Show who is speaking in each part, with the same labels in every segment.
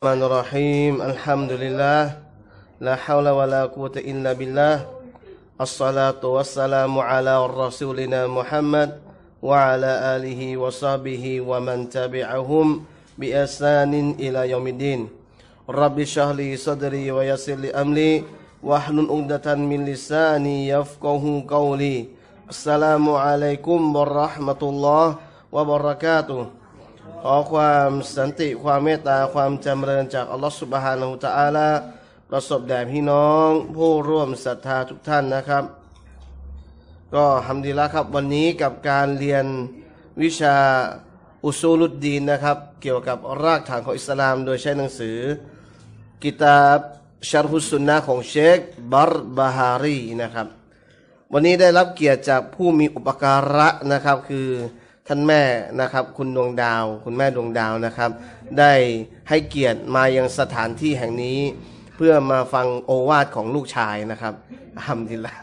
Speaker 1: الرحمن الرحيم الحمد لله لا حول ولا قوة إلا بالله الصلاة والسلام على رسولنا محمد وعلى آله وصحبه ومن تبعهم بإحسان إلى يوم الدين رب اشرح لي صدري ويسر لي أمري واحلل عقدة من لساني يفقه قولي السلام عليكم ورحمة الله وبركاته ขอความสันติความเมตตา ความจำเริญจาก อัลลอฮฺสุบฮานาหูตะอาลาประสบแด่พี่น้องผู้ร่วมศรัทธาทุกท่านนะครับ ก็ฮัมดีละครับวันนี้กับการเรียนวิชาอุซูลุดดีนนะครับ เกี่ยวกับ รากฐานของอิสลามโดยใช้หนังสือ กิตาบชารุสุนนะของเชค บาร์บาฮารี นะครับ วันนี้ได้รับเกียรติจากผู้มีอุปการะนะครับคือท่านแม่นะครับคุณดวงดาว คุณแม่ดวงดาวนะครับ ได้ให้เกียรติมายังสถานที่แห่งนี้ เพื่อมาฟังโอวาทของลูกชายนะครับอัมดีละ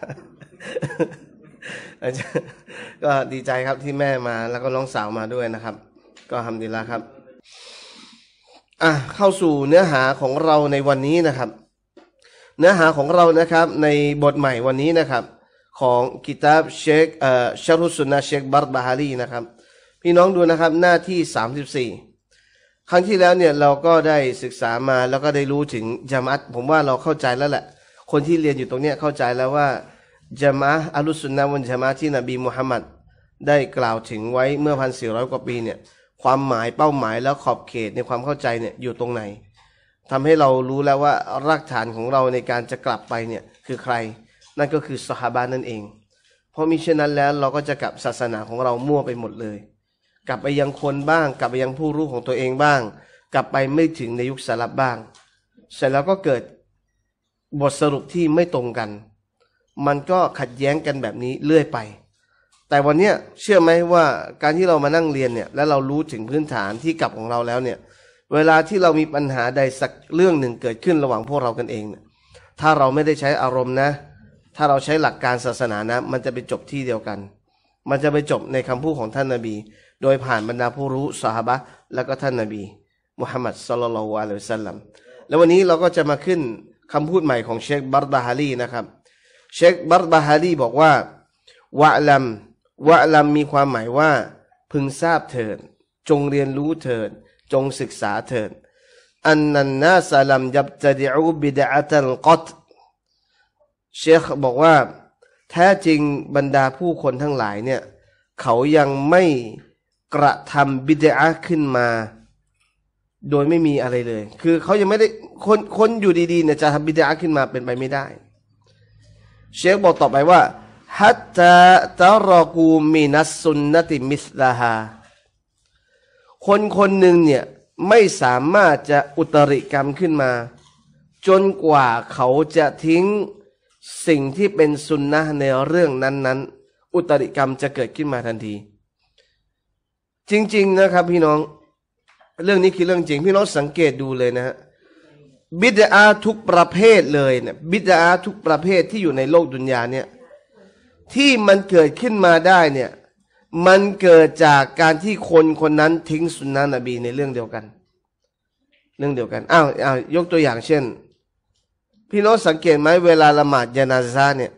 Speaker 1: ก็ดีใจครับที่แม่มา แล้วก็น้องสาวมาด้วยนะครับ ก็ทำดีละครับอ่ะเข้าสู่เนื้อหาของเราในวันนี้นะครับ เนื้อหาของเรานะครับในบทใหม่วันนี้นะครับ ของกิตาบเชคเอ่อชารุสุนนะเชคบัตบาฮารีนะครับพี่น้องดูนะครับหน้าที่สามสิบสี่ครั้งที่แล้วเนี่ยเราก็ได้ศึกษามาแล้วก็ได้รู้ถึงจามัดผมว่าเราเข้าใจแล้วแหละ คนที่เรียนอยู่ตรงเนี้ยเข้าใจแล้วว่าจามะอัลุสุนนะวันจามะที่นบีมุฮัมมัดได้กล่าวถึงไว้เมื่อพันสี่ร้อยกว่าปีเนี่ยความหมายเป้าหมายแล้วขอบเขตในความเข้าใจเนี่ยอยู่ตรงไหนทำให้เรารู้แล้วว่ารากฐานของเราในการจะกลับไปเนี่ยคือใคร นั่นก็คือสหบานนั่นเองเพราะมิเช่นนั้นแล้ว เราก็จะกลับศาสนาของเรามั่วไปหมดเลยกลับไปยังคนบ้างกลับไปยังผู้รู้ของตัวเองบ้าง กลับไปไม่ถึงในยุคสลับบ้าง เสร็จแล้วก็เกิดบทสรุปที่ไม่ตรงกัน มันก็ขัดแย้งกันแบบนี้เรื่อยไป แต่วันนี้เชื่อไหมว่าการที่เรามานั่งเรียนเนี่ยและเรารู้ถึงพื้นฐานที่กลับของเราแล้วเนี่ยเวลาที่เรามีปัญหาใด สักเรื่องหนึ่งเกิดขึ้นระหว่างพวกเรากันเองเนี่ยถ้าเราไม่ได้ใช้อารมณ์นะ ถ้าเราใช้หลักการศาสนานะ มันจะไปจบที่เดียวกัน มันจะไปจบในคำพูดของท่านนาบีโดยผ่านบรรดาผู้รู้สาบะ และก็ท่านนบีมุฮัมมัดสุลลัลวะลัยซัลลัมแล้ววันนี้เราก็จะมาขึ้นคำพูดใหม่ของเชคบัตบาฮารีนะครับ เชคบัตบาฮารีบอกว่า วะลัมวะลัมมีความหมายว่า พึงทราบเถิด จงเรียนรู้เถิด จงศึกษาเถิด อันนันนาสลัมยับจะดิอูบิดะตัลกอตเชคบอกว่า แท้จริงบรรดาผู้คนทั้งหลายเนี่ยเขายังไม่กระทำบิดาขึ้นมา โดยไม่มีอะไรเลย คือเขายังไม่ได้คนคนอยู่ดีๆเนี่ยจะทำบิดาขึ้นมาเป็นไปไม่ได้ เชคบอกต่อไปว่าฮัตตาตารกูมีนัสซุนนติมิสลาฮาคนคนหนึ่งเนี่ย ไม่สามารถจะอุตริกรรมขึ้นมา จนกว่าเขาจะทิ้งสิ่งที่เป็นสุนนะในเรื่องนั้นๆ อุตริกรรมจะเกิดขึ้นมาทันทีจริงๆ นะครับพี่น้องเรื่องนี้คือเรื่องจริง พี่น้องสังเกตดูเลยนะฮะบิดาทุกประเภทเลยเนะี่ย บิดาทุกประเภทที่อยู่ในโลกดุนยาเนี่ย ที่มันเกิดขึ้นมาได้เนี่ย มันเกิดจากการที่คนคนนั้นทิ้งสุนนะนบีในเรื่องเดียวกัน เรื่องเดียวกัน อ้าวอ้าวยกตัวอย่างเช่นพี่น้องสังเกตไหมเวลาละหมาดยานาซาเนี่ย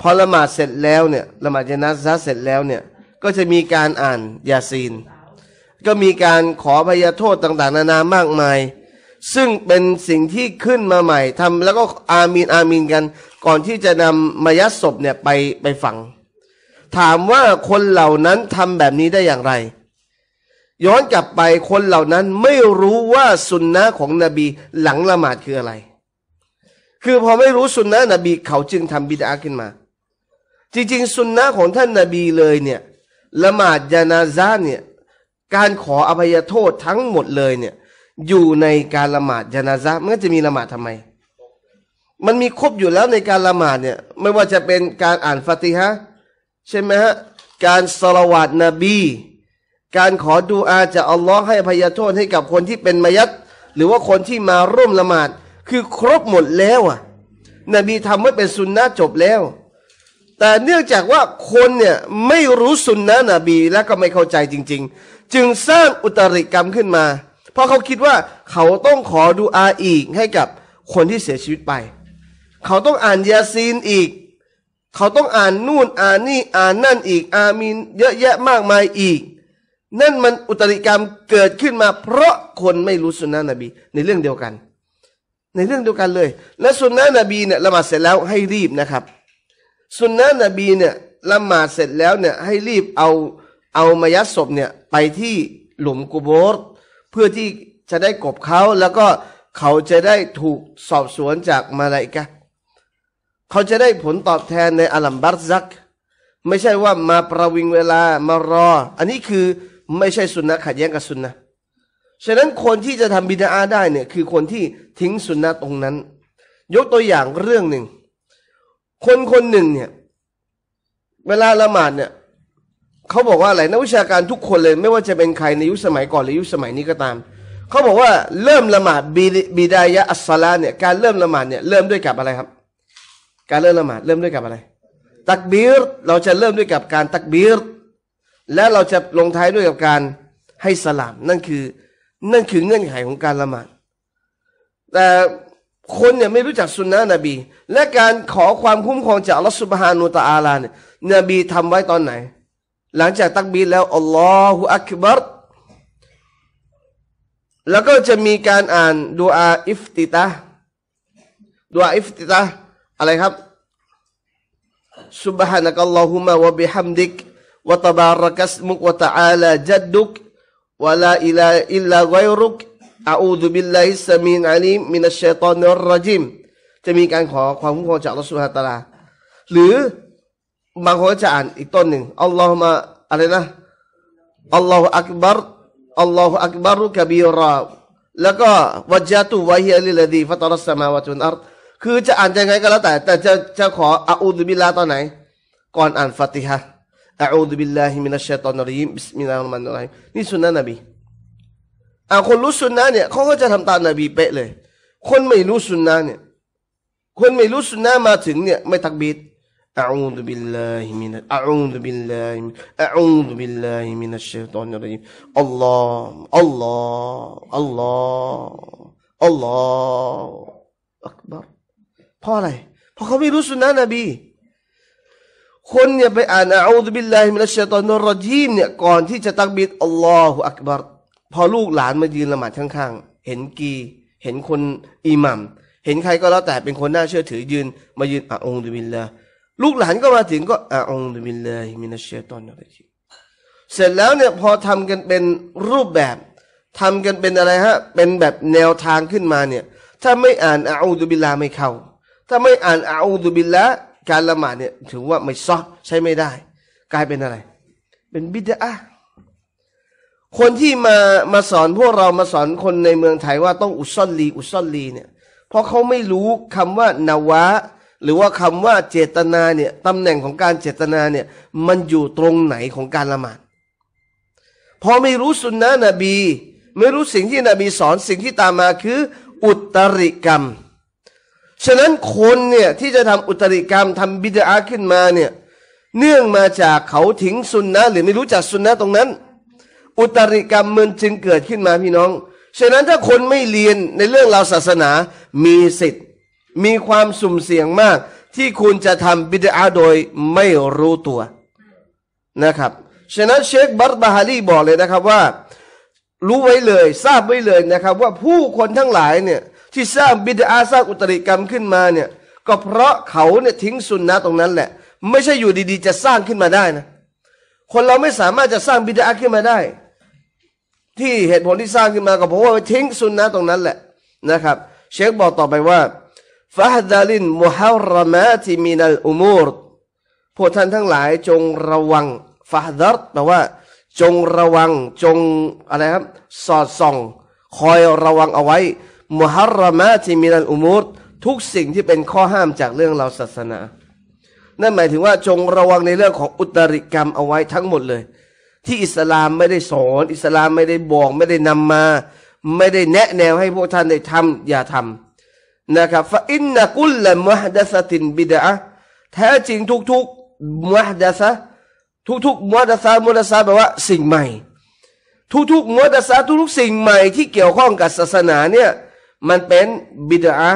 Speaker 1: พอละหมาดเสร็จแล้วเนี่ยละหมาดยานาซาเสร็จแล้วเนี่ยก็จะมีการอ่านยาซีน ก็มีการขอพยาโทษต่าง ๆ นานามากมาย ซึ่งเป็นสิ่งที่ขึ้นมาใหม่ทำแล้วก็อามีนอามีนกันก่อนที่จะนำมายัดศพเนี่ยไปไปฝัง ถามว่าคนเหล่านั้นทำแบบนี้ได้อย่างไร ย้อนกลับไปคนเหล่านั้นไม่รู้ว่าสุนนะของนบีหลังละหมาดคืออะไร คือพอไม่รู้สุนนะนบีเขาจึงทำบิดาขึ้นมา จริงๆสุนนะของท่านนาบีเลยเนี่ยละหมาดยานาซาเนี่ย การขออภัยโทษทั้งหมดเลยเนี่ย อยู่ในการละหมาดยานาซาเมื่อจะมีละหมาดทำไม มันมีครบอยู่แล้วในการละหมาดเนี่ย ไม่ว่าจะเป็นการอ่านฟาติฮะใช่ไหมฮะการสละวัดนบี การขอดูอาจะอัลลอฮ์ให้อภัยโทษให้กับคนที่เป็นมายัดหรือว่าคนที่มาร่วมละหมาด คือครบหมดแล้วอ่ะ นบีทำไว้เป็นสุนนะจบแล้วแต่เนื่องจากว่าคนเนี่ยไม่รู้สุนนะนบีและก็ไม่เข้าใจจริงๆ จึงสร้างอุตริกรรมขึ้นมา เพราะเขาคิดว่าเขาต้องขอดูอาอีกให้กับคนที่เสียชีวิตไป เขาต้องอ่านยาซีนอีก เขาต้องอ่านนู่นอ่านนี่อ่านนั่นอีก อามีนเยอะแยะมากมายอีก นั่นมันอุตริกรรมเกิดขึ้นมา เพราะคนไม่รู้สุนนะนบีในเรื่องเดียวกัน ในเรื่องเดียวกันเลย และสุนนะนบีเนี่ยละหมาดเสร็จแล้วให้รีบนะครับสุนนะนบีเนี่ยละหมาดเสร็จแล้วเนี่ยให้รีบเอาเอามายัดศพเนี่ยไปที่หลุมกุโบรเพื่อที่จะได้กบเขาแล้วก็เขาจะได้ถูกสอบสวนจากมาลายกะเขาจะได้ผลตอบแทนในอัลัมบัตซักไม่ใช่ว่ามาประวิงเวลามารอ อันนี้คือไม่ใช่สุนนะขัดแย้งกับสุนนะฉะนั้นคนที่จะทำบิดาได้เนี่ยคือคนที่ทิ้งสุนนะตรงนั้น ยกตัวอย่างเรื่องหนึ่งคนคนหนึ่งเนี่ยเวลาละหมาดเนี่ยเขาบอกว่าอะไรนักวิชาการทุกคนเลย ไม่ว่าจะเป็นใครในยุคสมัยก่อนหรือยุคสมัยนี้ก็ตามเขาบอกว่าเริ่มละหมาดบิดายะอัสซาลาเนี่ยการเริ่มละหมาดเนี่ย เริ่มด้วยกับอะไรครับ การเริ่มละหมาด เริ่มด้วยกับอะไร ตักบีรเราจะเริ่มด้วยกับการตักบีร และเราจะลงท้ายด้วยกับการให้สลามนั่นคือนั่นคือเงื่อนไขของการละหมาดแต่คนเนี่ยไม่รู้จักสุนนะนบีและการขอความคุ้มครองจากลฺสุบฮานูตะอาลาเนี่ยนบีทำไว้ตอนไหนหลังจากตักบีแล้วอัลลอฮฺอักบัรแล้วก็จะมีการอ่านดูอาอิฟติตาดูอาอิฟติตาอะไรครับุบบะะะฮฮฮานกอััลลมวิมดิกวะต ل ل ه ักัสมุกวะตะอาลาจัดดุกวะลาอิลาอิลลาไกรุกอาอูดุบิลลาฮิสมีนอาลีมินัชชัยตอนรจิมจะมีการขอความคุ้มครองจากอัลลอฮฺสุฮานตะลาหรือบางคนจะอ่านอีกต้นหนึ่งอัลลอฮฺมาอะไรนะ อัลลอฮฺอักบารอัลลอฮฺอักบารุกบีราแล้วก็วัจญตุวะฮิลิลดีฟัตรัสสมาวะตุนอัรคือจะอ่านยังไงก็แล้วแต่ แต่จะจะขออาอูดุบิลลาตอนไหน ก่อนอ่านฟาติฮะอาอูดุบิลลาฮิมินัชชตอนนรีมบิสมิลลาฮิรมานิรรฮีมนี่สุนนะนบีอาคนรู้สุนนะเนี่ยเขาก็จะทำตามนบีเป๊ะเลย คนไม่รู้สุนนะเนี่ยคนไม่รู้สุนนะมาถึงเนี่ยไม่ตักบิดอาอูดบิลลาฮิมินะอาอูดบิลลาฮิมอาอูดบิลลาฮิมินะชัยตอนนี้อัลลอฮ์อัลลอฮ์อัลลอฮ์อัลลอฮ์อักบารเพราะอะไรเพราะเขาไม่รู้สุนนะนบีคนเนี่ยไปอ่านอาอูดบิลลาฮิมินะชัยตอนนรจีมเนี่ยก่อนที่จะตักบิดอัลลอฮ์อักบาร์พอลูกหลานมายืนละหมาดข้าง ๆ เห็นกีเห็นคนอิหมัมเห็นใครก็แล้วแต่เป็นคนน่าเชื่อถือยืนมายืนอ่ะองดุบินละลูกหลานก็มาถึงก็อ่ะองดุบินลยมินาเชตอนอะไรทีเสร็จแล้วเนี่ยพอทำกันเป็นรูปแบบทำกันเป็นอะไรฮะ เป็นแบบแนวทางขึ้นมาเนี่ย ถ้าไม่อ่านอะอูดุบิลลาไม่เข้า ถ้าไม่อ่านอะอูดุบิลละการละหมาดเนี่ยถือว่าไม่ซอกใช้ไม่ได้ กลายเป็นอะไร เป็นบิดาคนที่มามาสอนพวกเรามาสอนคนในเมืองไทยว่าต้องอุซอนลี อุซอนลีเนี่ยเพราะเขาไม่รู้คำว่านวะ หรือว่าคำว่าเจตนาเนี่ยตำแหน่งของการเจตนาเนี่ยมันอยู่ตรงไหนของการละหมาด พอไม่รู้สุนนะนบี ไม่รู้สิ่งที่นบีสอนสิ่งที่ตามมาคืออุตริกรรมฉะนั้นคนเนี่ยที่จะทำอุตริกรรมทำบิดาขึ้นมาเนี่ยเนื่องมาจากเขาทิ้งสุนนะหรือไม่รู้จักสุนนะตรงนั้นอุตริกรรมมันจึงเกิดขึ้นมาพี่น้องฉะนั้นถ้าคนไม่เรียนในเรื่องราวศาสนา มีสิทธิ์มีความสุ่มเสี่ยงมากที่คุณจะทำบิดาโดยไม่รู้ตัวนะครับฉะนั้นเชคบัตบาฮารีบอกเลยนะครับว่ารู้ไว้เลย ทราบไว้เลยนะครับ ว่าผู้คนทั้งหลายเนี่ยที่สร้างบิดาสร้างอุตริกรรมขึ้นมาเนี่ย ก็เพราะเขาเนี่ยทิ้งสุนนะตรงนั้นแหละ ไม่ใช่อยู่ดีๆ จะสร้างขึ้นมาได้นะ คนเราไม่สามารถจะสร้างบิดาขึ้นมาได้ที่เหตุผลที่สร้างขึ้นมาก็เพราะว่าทิ้งสุนนะตรงนั้นแหละนะครับ เชคบอกต่อไปว่าฟาฮดาลินมุฮัรมะทีมินัลอุมูรพวกท่านทั้งหลายจงระวังฟาฮดัรแปลว่า จงระวังจง อะไรครับสอดส่อง คอยระวังเอาไว้มุฮัรมะทีมินัลอุมูรทุกสิ่งที่เป็นข้อห้ามจากเรื่องเราศาสนา นั่นหมายถึงว่าจงระวังในเรื่องของอุตริกรรมเอาไว้ทั้งหมดเลยที่อิสลามไม่ได้สอน อิสลามไม่ได้บอกไม่ได้นำมา ไม่ได้แนะแนวให้พวกท่านได้ทำอย่าทำนะครับฟาอินนักุลละมฮดัสตินบิดะแท้จริงทุกๆมฮดัสทุกๆมฮดัสมฮดัสแปลว่าสิ่งใหม่ ทุกๆมฮดัสทุกๆสิ่งใหม่ ที่เกี่ยวข้องกับศาสนาเนี่ยมันเป็นบิดะ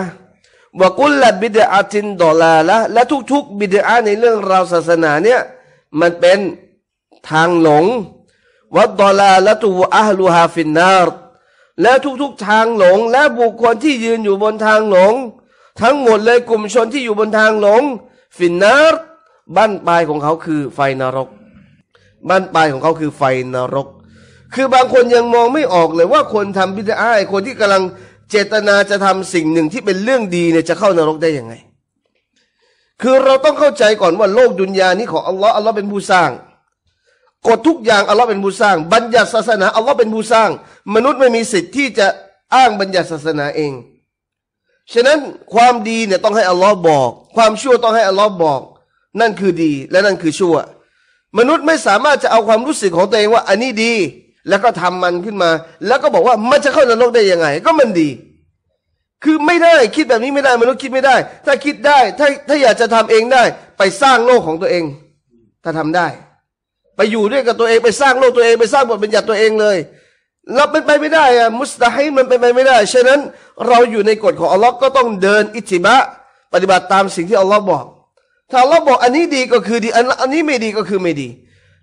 Speaker 1: วกุลละบิดะตินดอลาละและทุกๆบิดะในเรื่องราวศาสนาเนี่ยมันเป็นทางหลงวัดดอลาและตูอัลลูฮาฟินนาร์และทุกๆทางหลง และบุคคลที่ยืนอยู่บนทางหลง ทั้งหมดเลยกลุ่มชนที่อยู่บนทางหลง ฟินนาร์บ้านปลายของเขาคือไฟนรก บ้านปลายของเขาคือไฟนรก คือบางคนยังมองไม่ออกเลยว่าคนทำบิดาไอคนที่กำลังเจตนาจะทำสิ่งหนึ่งที่เป็นเรื่องดีเนี่ยจะเข้านรกได้ยังไง คือเราต้องเข้าใจก่อนว่าโลกดุนยานี้ของอัลลอฮ์อัลลอฮ์เป็นผู้สร้างกฎทุกอย่างอัลลอฮ์เป็นผู้สร้าง บัญญัติศาสนาอัลลอฮ์เป็นผู้สร้าง มนุษย์ไม่มีสิทธิ์ที่จะอ้างบัญญัติศาสนาเองฉะนั้นความดีเนี่ยต้องให้อัลลอฮ์บอก ความชั่วต้องให้อัลลอฮ์บอก นั่นคือดีและนั่นคือชั่ว มนุษย์ไม่สามารถจะเอาความรู้สึกของตัวเองว่า อันนี้ดีแล้วก็ทำมันขึ้นมา แล้วก็บอกว่ามันจะเข้านรกได้ยังไง ก็มันดี คือไม่ได้คิดแบบนี้ไม่ได้ มนุษย์คิดไม่ได้ ถ้าคิดได้ถ้าถ้าอยากจะทำเองได้ ไปสร้างโลกของตัวเองถ้าทำได้ไปอยู่ด้วยกับตัวเองไปสร้างโลกตัวเองไปสร้างบทบัญญัติตัวเองเลยเราเป็นไปไม่ได้อะมุสตาฮิมันเป็นไปไม่ได้ฉะนั้นเราอยู่ในกฎของอัลลอฮ์ก็ต้องเดินอิจิบะปฏิบัติตามสิ่งที่อัลลอฮ์บอก ถ้าอัลลอฮ์บอกอันนี้ดีก็คือดีอันนี้ไม่ดีก็คือไม่ดี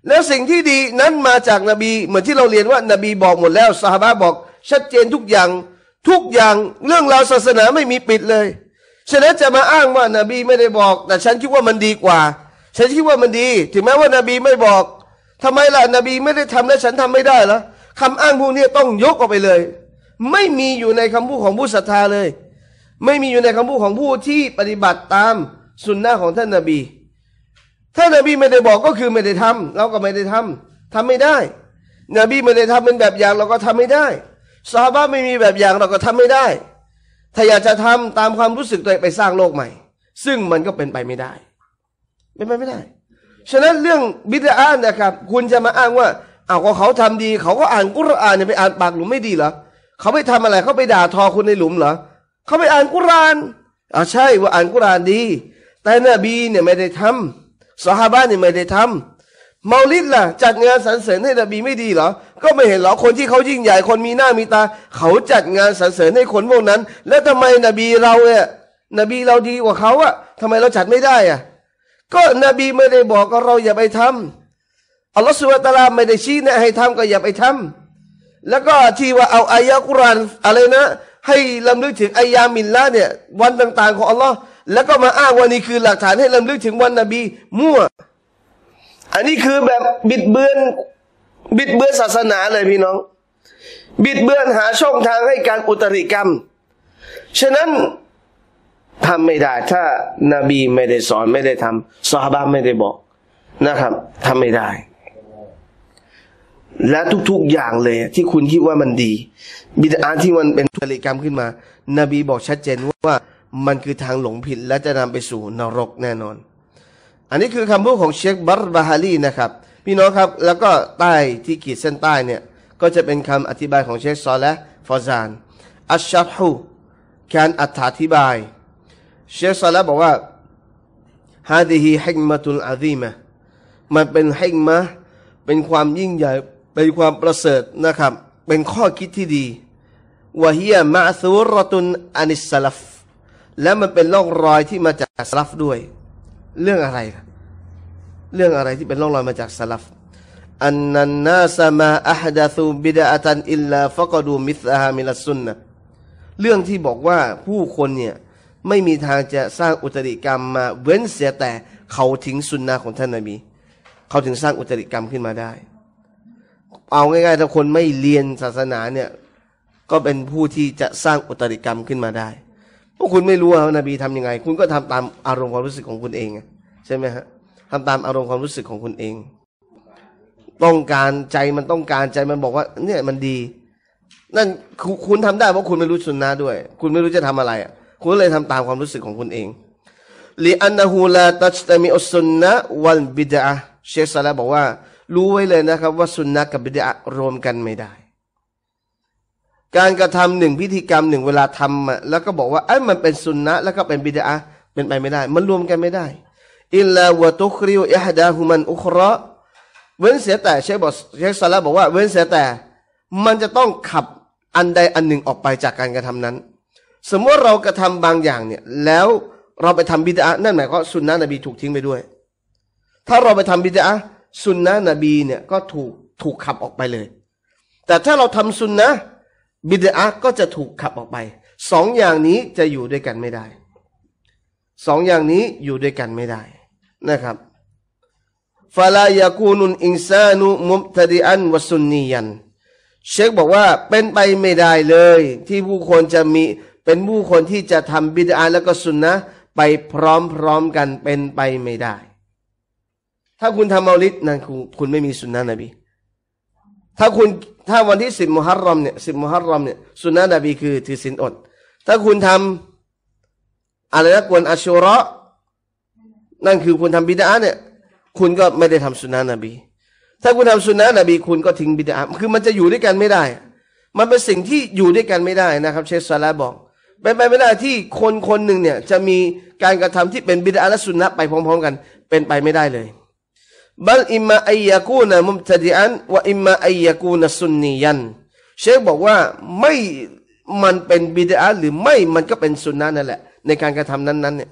Speaker 1: แล้วสิ่งที่ดีนั้นมาจากนบีเหมือนที่เราเรียนว่านบีบอกหมดแล้วสหบาบอกชัดเจนทุกอย่างทุกอย่างเรื่องราวศาสนาไม่มีปิดเลยฉะนั้นจะมาอ้างว่านบีไม่ได้บอกแต่ฉันคิดว่ามันดีกว่า ฉันคิดว่ามันดีถึงแม้ว่านบีไม่บอกทำไมล่ะนบีไม่ได้ทำและฉันทำไม่ได้ล่ะคำอ้างพวกนี้ต้องยกออกไปเลย ไม่มีอยู่ในคำพูดของผู้ศรัทธาเลย ไม่มีอยู่ในคำพูดของผู้ที่ปฏิบัติตามสุนนะของท่านนบีท่านนบีไม่ได้บอกก็คือไม่ได้ทำเราก็ไม่ได้ทำ ทำไม่ได้นบีไม่ได้ทำเป็นแบบอย่างเราก็ทำไม่ได้ซาบะไม่มีแบบอย่างเราก็ทำไม่ได้ ถ้าอยากจะทำตามความรู้สึกตัวเองไปสร้างโลกใหม่ ซึ่งมันก็เป็นไปไม่ได้เป็นไปไม่ได้ฉะนั้นเรื่องบิดาอนะครับคุณจะมาอ้างว่าอ้าวเขาทำดี เขาก็อ่านกุรอานเนี่ยไปอ่านปากหลุมไม่ดีเหรอเขาไปทำอะไรเขาไปด่าทอคุณในหลุมเหรอเขาไปอ่านกุรานอ่าใช่ว่าอ่านกุรานดี แต่นบีเนี่ยไม่ได้ทำสหายบ้านเนี่ยไม่ได้ทำ เมาลิดล่ะจัดงานสรรเสริญให้นบีไม่ดีเหรอก็ไม่เห็นหรอคนที่เขายิ่งใหญ่คนมีหน้ามีตาเขาจัดงานสรรเสริญให้คนพวกนั้น แล้วทำไมนบีเราเนี่ยนบีเราดีกว่าเขาอะทำไมเราจัดไม่ได้อะก็นบีไม่ได้บอกกัเราอย่าไปทำอัลลอฮฺสุบตะลาไม่ได้ชี้แนะให้ทำก็อย่าไปทำแล้วก็ที่ว่าเอาอายะกุรานอะไรนะ ให้ลำลึกถึงอายามินละเนี่ย วันต่างๆ ของอัลลอฮ์แล้วก็มาอ้างว่านี่คือหลักฐานให้ลำลึกถึงวันนบีมั่ว อันนี้คือแบบบิดเบือนบิดเบือนศาสนาเลยพี่น้อง บิดเบือนหาช่องทางให้การอุตริกรรมฉะนั้นทำไม่ได้ถ้านาบีไม่ได้สอนไม่ได้ทำสหาบาไม่ได้บอกนะครับทำไม่ได้ และทุกๆอย่างเลยที่คุณคิดว่ามันดี บิดาที่มันเป็นกฤติกรรมขึ้นมานบีบอกชัดเจนว่ามันคือทางหลงผิดและจะนำไปสู่นรกแน่นอน อันนี้คือคำพูดของเชคบัตบาฮารีนะครับ พี่น้องครับ แล้วก็ใต้ที่ขีดเส้นใต้เนี่ยก็จะเป็นคำอธิบายของเชคซอและฟอซานอัชชับฮูการอธิบายเชคซาลาบอกว่าฮาดีฮีฮิงมาตุลอาดีมะมันเป็นฮิงมะเป็นความยิ่งใหญ่เป็นความประเสริฐนะครับ เป็นข้อคิดที่ดีวะฮียมะซูรตุนอานิสลัฟและมันเป็นร่องรอยที่มาจากสลัฟด้วย เรื่องอะไร เรื่องอะไรที่เป็นร่องรอยมาจากสลัฟอันนันนาสมาอัฮดะซูบิดาตันอิลลาฟกดูมิสฮามิลสุนนะเรื่องที่บอกว่าผู้คนเนี่ยไม่มีทางจะสร้างอุตริกรรมมา เว้นเสียแต่เขาทิ้งสุนนะของท่านนาบีเขาถึงสร้างอุตริกรรมขึ้นมาได้ เอาง่าย ๆ ถ้าคนไม่เรียนศาสนาเนี่ย ก็เป็นผู้ที่จะสร้างอุตริกรรมขึ้นมาได้พวกคุณไม่รู้ว่านบีทํำยังไง คุณก็ทำตามอารมณ์ความรู้สึกของคุณเองใช่ไหมฮะทำตามอารมณ์ความรู้สึกของคุณเอง ต้องการใจมันต้องการใจมันบอกว่า เนี่ยมันดี นั่นคุณทำได้เพราะคุณไม่รู้สุนนะด้วย คุณไม่รู้จะทำอะไรอ่ะคุณเลยทำตามความรู้สึกของคุณเองลีอันนาฮูลาตัชตามิอุสุนนะวันบิดาเชสซาลาบอกว่ารู้ไว้เลยนะครับว่าสุนนะกับบิดารวมกันไม่ได้ การกระทำหนึ่งพิธีกรรมหนึ่งเวลาทำแล้วก็บอกว่าไอ้มันเป็นสุนนะแล้วก็เป็นบิดาเป็นไปไม่ได้ มันรวมกันไม่ได้อิลลาวะตุคริวอิฮดาฮุมันอุคราเว้นเสียแต่ เชคบอกเชคซาลาบอกว่าเว้นเสียแต่ มันจะต้องขับอันใดอันหนึ่งออกไปจากการกระทำนั้นสมมติเรากระทาบางอย่างเนี่ย แล้วเราไปทำบิดานั่นหมายความสุนนะนบีถูกทิ้งไปด้วย ถ้าเราไปทำบิดาสุนนะนบีเนี่ยก็ถูกถูกขับออกไปเลย แต่ถ้าเราทำสุนนะบิดาก็จะถูกขับออกไปสองอย่างนี้จะอยู่ด้วยกันไม่ได้สองอย่างนี้อยู่ด้วยกันไม่ได้นะครับฟาลายากูนุนอินซานุมุตดิอันวสุนนียันเชคบอกว่า เป็นไปไม่ได้เลย ที่ผู้คนจะมีเป็นผู้คนที่จะทำบิดาแล้วก็สุนนะไปพร้อมๆกันเป็นไปไม่ได้ ถ้าคุณทำเมาลิดนันคุณคุณไม่มีสุนนะนบี ถ้าคุณถ้าวันที่สิบมุฮัรรอมเนี่ยสิบมุฮัรรอมเนี่ยสุนนะนบีคือ ถือศีลอด ถ้าคุณทำอะไรนะกวนอัชชุระนั่นคือคุณทำบิดาเนี่ย คุณก็ไม่ได้ทำสุนนะนบี ถ้าคุณทำสุนนะนบีคุณก็ทิ้งบิดาคือมันจะอยู่ด้วยกันไม่ได้ มันเป็นสิ่งที่อยู่ด้วยกันไม่ได้นะครับ เชสซาลาบอกเป็นไปไม่ได้ที่คนคนหนึ่งเนี่ยจะมีการกระทำที่เป็นบิดาและสุนนะไปพร้อมๆกัน เป็นไปไม่ได้เลย บัลอิมมาไอยากูนะมุมตดิอันวะอิมมาไอยากูนะสุนนียันเชคบอกว่าไม่มันเป็นบิดาหรือไม่มันก็เป็นสุนนะนั่นแหละ ในการกระทำนั้นๆเนี่ย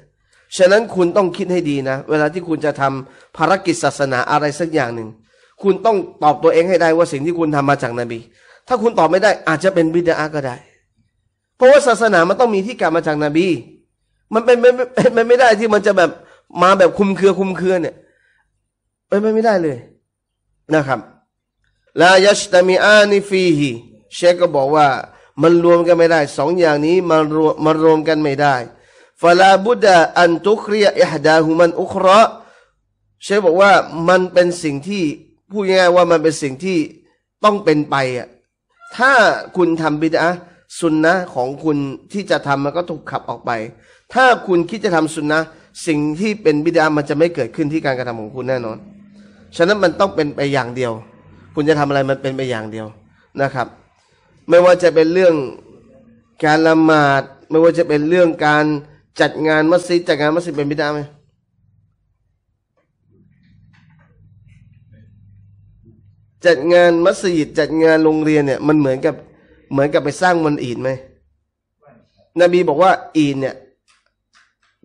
Speaker 1: ฉะนั้นคุณต้องคิดให้ดีนะ เวลาที่คุณจะทำภารกิจศาสนาอะไรสักอย่างหนึ่งคุณต้องตอบตัวเองให้ได้ว่าสิ่งที่คุณทำมาจากนบีถ้าคุณตอบไม่ได้อาจจะเป็นบิดาก็ได้เพราะว่าศาสนามันต้องมีที่กลับมาจากนบี มันเป็นไม่ไม่ไม่ได้ที่มันจะแบบมาแบบคุมเครือคุมเครือเนี่ยเป็นไม่ได้เลยนะครับ ลายัชตามีอานิฟีฮีเชคก็บอกว่า มันรวมกันไม่ได้สองอย่างนี้มันรวมมันรวมกันไม่ได้ฟาลาบุดาอันตุครียอหฮดาหุมันอุคราเชคบอกว่ามันเป็นสิ่งที่พูดง่ายว่ามันเป็นสิ่งที่ต้องเป็นไปอ่ะ ถ้าคุณทำบิดาสุนนะของคุณที่จะทำมันก็ถูกขับออกไป ถ้าคุณคิดจะทำสุนนะสิ่งที่เป็นบิดามันจะไม่เกิดขึ้นที่การกระทำของคุณแน่นอนฉะนั้นมันต้องเป็นไปอย่างเดียว คุณจะทำอะไรมันเป็นไปอย่างเดียวนะครับ ไม่ว่าจะเป็นเรื่องการละหมาด ไม่ว่าจะเป็นเรื่องการจัดงานมัสยิดจัดงานมัสยิดเป็นบิดาไหมจัดงานมัสยิดจัดงานโรงเรียนเนี่ยมันเหมือนกับเหมือนกับไปสร้างมนอีนไหมนบีบอกว่า อีนเนี่ย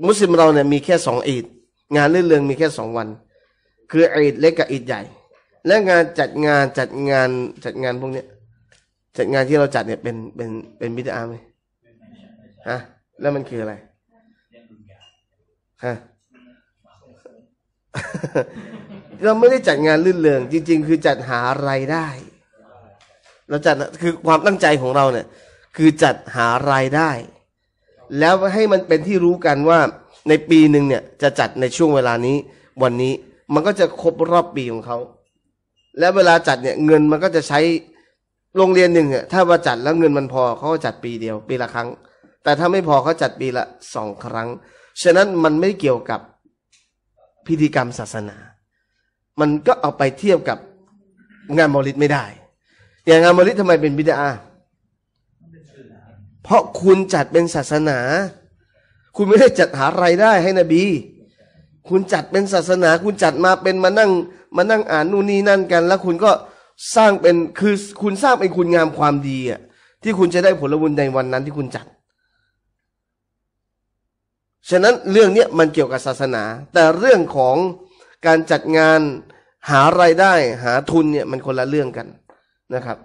Speaker 1: มุสลิมเราเนี่ยมีแค่สองอีด งานเลื่อนเรืองมีแค่สองวัน คืออีดเล็กกับอีดใหญ่ และงานจัดงานจัดงานจัดงานพวกเนี้ยจัดงานที่เราจัดเนี่ยเป็นเป็นเป็นบิดาไหมฮะแล้วมันคืออะไรฮะเราไม่ได้จัดงานลื่นเลือง จริง ๆ คือจัดหาไรายได้เราจัดคือความตั้งใจของเราเนี่ย คือจัดหารายได้ แล้วให้มันเป็นที่รู้กันว่าในปีหนึ่งเนี่ย จะจัดในช่วงเวลานี้ วันนี้มันก็จะครบรอบปีของเขา แล้วเวลาจัดเนี่ย เงินมันก็จะใช้โรงเรียนหนึ่งเนี่ยถ้าว่าจัดแล้วเงินมันพอเขาก็จัดปีเดียว ปีละครั้ง แต่ถ้าไม่พอเขาจัดปีละ สองครั้ง ฉะนั้นมันไม่เกี่ยวกับพิธีกรรมศาสนา มันก็เอาไปเทียบกับงานมอลิดไม่ได้อย่างานมาริทำไมเป็นบิดาเพราะคุณจัดเป็นศาสนา คุณไม่ได้จัดหาไรายได้ให้นบี คุณจัดเป็นศาสนา คุณจัดมาเป็นมานั่งมานั่งอ่านนู่นนี่นั่นกัน แล้ว คุณก็สร้างเป็น คือคุณสร้างเป็นคุณงามความดีอ่ะ ที่คุณจะได้ผลบุญในวันนั้นที่คุณจัด ฉะนั้นเรื่องเนี้ยมันเกี่ยวกับศาสนา แต่เรื่องของการจัดงานหาไรายได้ หาทุนเนี่ยมันคนละเรื่องกันนะครับ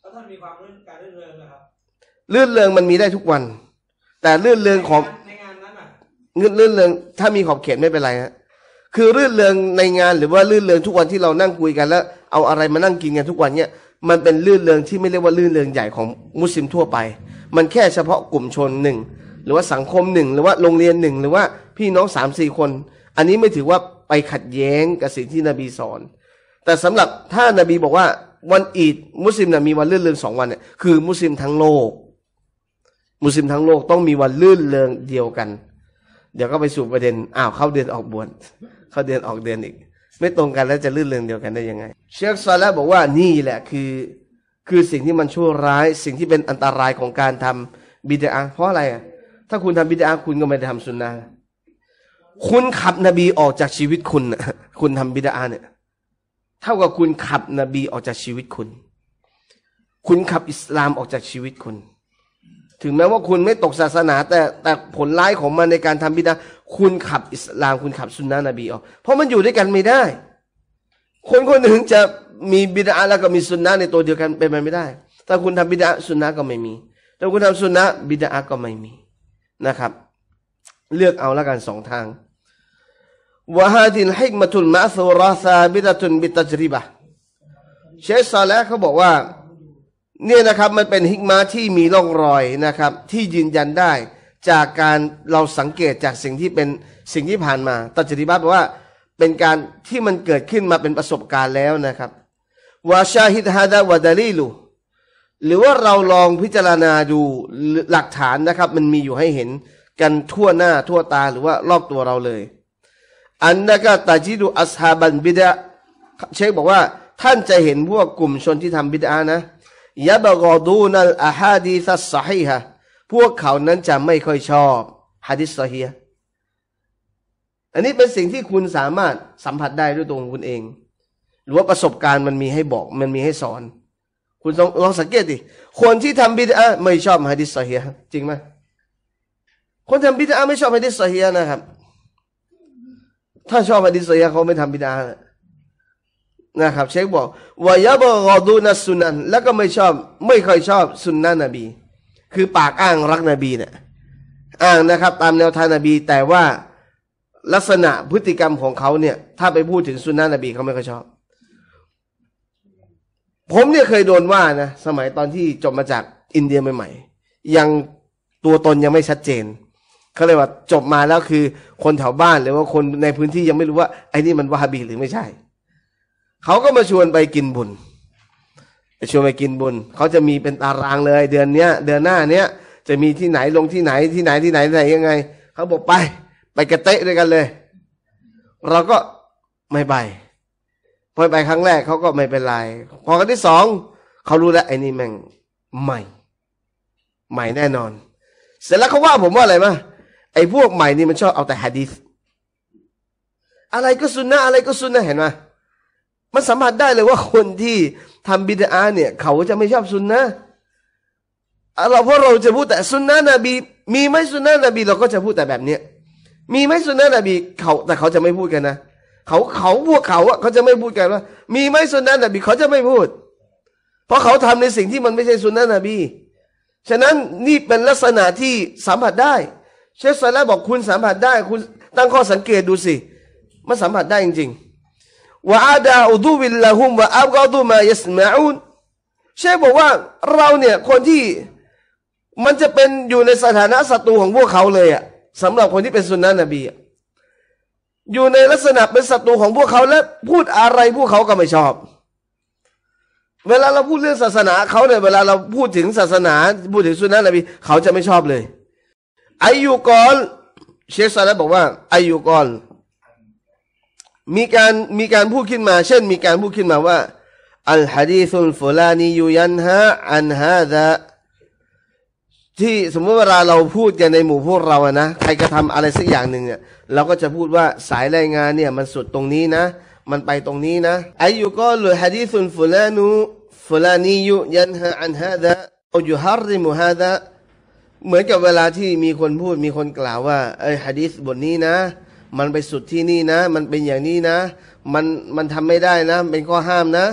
Speaker 1: ถ้วท่านมีความรื่การลื่นเริงนะครับรลื่นเริงมันมีได้ทุกวัน แต่รลื่นเริงของในงานนั้นอ่ะเงื่นเลื่นเริงถ้ามีขอบเขตไม่เป็นไรฮะคือลื่นเริงในงานหรือว่าลื่นเริงทุกวันที่เรานั่งคุยกันแล้ว เอาอะไรมานั่งกินกันทุกวันเนี่ยมันเป็นลื่นเริงที่ไม่เรียกว่าลื่นเริงใหญ่ของมุสลิมทั่วไป มันแค่เฉพาะกลุ่มชนหนึ่งหรือว่าสังคมหนึ่งหรือว่าโรงเรียนหนึ่งหรือว่าพี่น้องสามสี่คน อันนี้ไม่ถือว่าไปขัดแย้งกับสิ่งที่นบีสอนแต่สำหรับถ้านบีบอกว่าวันอีดมุสลิมนะมีวันลื่นเ่องสองวันเนี่ย คือ มุสลิมทั้งโลก มุสลิมทั้งโลกต้องมีวันลื่นเ่องเดียวกัน เดี๋ยวก็ไปสู่ประเด็นอ้าวเข้าเดือนออกบวชเข้าเดือนออกเดือนอีก ไม่ตรงกันแล้วจะลื่นเ่องเดียวกันได้ยังไง เชคซอลและบอกว่านี่แหละคือคือสิ่งที่มันชั่วร้าย สิ่งที่เป็นอันตรายของการทำบิดาเพราะอะไร ถ้าคุณทำบิดาคุณก็ไม่ได้ทำสุนนะคุณขับนบีออกจากชีวิตคุณคุณทำบิดาเนี่ยเท่ากับคุณขับนบีออกจากชีวิตคุณ คุณขับอิสลามออกจากชีวิตคุณ ถึงแม้ว่าคุณไม่ตกศาสนาแต่แต่ผลร้ายของมันในการทำบิดาคุณขับอิสลาม คุณขับสุนนะนบีออก เพราะมันอยู่ด้วยกันไม่ได้ คนคนหนึ่งจะมีบิดาแล้วก็มีสุนนะในตัวเดียวกันเป็นไปไม่ได้ ถ้าคุณทำบิดาสุนนะก็ไม่มี ถ้าคุณทำสุนนะบิดาก็ไม่มีนะครับ เลือกเอาละกันสองทางวะฮาดินฮิกมาตุลมาสูราซาบิดาตุนบิตาจริบะเชสซาและเขาบอกว่า เนี่ยนะครับมันเป็นฮิกมาที่มีร่องรอยนะครับ ที่ยืนยันได้ จากการเราสังเกตจากสิ่งที่เป็นสิ่งที่ผ่านมาตัจริบะแปลว่าเป็นการที่มันเกิดขึ้นมาเป็นประสบการณ์แล้วนะครับวาชาฮิตฮาดาวาดาลีลูหรือว่าเราลองพิจารณาดูหลักฐานนะครับ มันมีอยู่ให้เห็นกันทั่วหน้าทั่วตาหรือว่ารอบตัวเราเลยอันนันก็ตาจิดูอัสฮาบันบิดะเชคบอกว่า ท่านจะเห็นพวกกลุ่มชนที่ทำบิดานะยะบกอดูนัลอาฮาดีซัสสฮีฮะ พวกเขานั้นจะไม่ค่อยชอบฮะดิษซฮีฮะอันนี้เป็นสิ่งที่คุณสามารถสัมผัสได้ด้วยตัวของคุณเอง หรือว่าประสบการณ์มันมีให้บอก มันมีให้สอน คุณลองลองสังเกตดิคนที่ทำบิดาไม่ชอบฮะดิษซฮีฮะจริงไหมคนทำบิดาไม่ชอบฮะดิษซฮีฮะนะครับถ้าชอบอดีตเสียเขาไม่ทำบิดา นะครับ เชคบอกวายบอกอดูนัสุนันแล้วก็ไม่ชอบไม่ค่อยชอบ สุนนะนบี คือปากอ้างรักนบีเนะี่ยอ้างนะครับตามแนวทางนบีแต่ว่าลักษณะพฤติกรรมของเขาเนี่ย ถ้าไปพูดถึงสุนนะนบี เขาไม่ค่อยชอบ ผมเนี่ยเคยโดนว่านะ สมัยตอนที่จบมาจากอินเดียใหม่ๆยังตัวตนยังไม่ชัดเจนเขาเลยว่า จบมาแล้วคือ คนแถวบ้านหรือว่าคนในพื้นที่ยังไม่รู้ว่า ไอ้นี่มันวาฮาบีหรือไม่ใช่ เขาก็มาชวนไปกินบุญชวนไปกินบุญเขาจะมีเป็นตารางเลย เดือนเนี้ย เดือนหน้าเนี้ย จะมีที่ไหนลงที่ไหน ที่ไหนที่ไหนไหนยังไงเขาบอกไป ไปกระเตะด้วยกันเลย เราก็ไม่ไปพอไปครั้งแรก เขาก็ไม่เป็นไรพอครั้งที่สองเขารู้แล้วไอ้นี่แม่งใหม่ ใหม่แน่นอน เสร็จแล้วเขาว่าผมว่าอะไรมาไอ้พวกใหม่นี่มันชอบเอาแต่ฮะดีษอะไรก็สุนนะอะไรก็สุนนะเห็นไหมมันสัมผัสได้เลยว่าคนที่ทำบิดาเนี่ย เขาจะไม่ชอบสุนนะเราเพราะเราจะพูดแต่สุนนะนบี มีไหมสุนนะนบีเราก็จะพูดแต่แบบเนี้ย มีไหมสุนนะนบีเขาแต่เขาจะไม่พูดกันนะ เขาเขาพวกเขาอะเขาจะไม่พูดกันว่า มีไหมสุนนะนบีเขาจะไม่พูด เพราะเขาทำในสิ่งที่มันไม่ใช่สุนนะนบี ฉะนั้นนี่เป็นลักษณะที่สัมผัสได้เชฟซาลาบอกคุณสัมผัสได้คุณตั้งข้อสังเกตดูสิมันสัมผัสได้จริงๆว่าอาดาอุดูวิลลาหุมว่าอับกอดูมายสมาอุนเชฟบอกว่าเราเนี่ยคนที่มันจะเป็นอยู่ในสถานะศัตรูของพวกเขาเลยอะสำหรับคนที่เป็นสุนนะนบีออยู่ในลักษณะเป็นศัตรูของพวกเขาและ พูดอะไรพวกเขาก็ไม่ชอบ เวลาเราพูดเรื่องศาสนาเขาเนี่ยเวลาเราพูดถึงศาสนา พูดถึงสุนนะนบีเขาจะไม่ชอบเลยอายุกอลเชสซาลบอกว่าอายุกอลมีการมีการพูดขึ้นมาเช่นมีการพูดขึ้นมาว่าอัลฮะดีซุลฟุลานียูยันฮะอันฮะดะที่สมมติเวลาเราพูดกันในหมู่พวกเราอะนะใครกระทาอะไรสักอย่างหนึ่งเนี่ยเราก็จะพูดว่าสายรายงานเนี่ยมันสุดตรงนี้นะมันไปตรงนี้นะอายุกอหรือฮะดีซุลฟุลานูฟุลานียูยันฮะอันฮะดะอูยูฮาริมฮะดะเหมือนกับเวลาที่มีคนพูดมีคนกล่าวว่าไอ้ฮะดิษบทนี้นะ มันไปสุดที่นี่นะ มันเป็นอย่างนี้นะ มันมันทำไม่ได้นะเป็นข้อห้ามนะ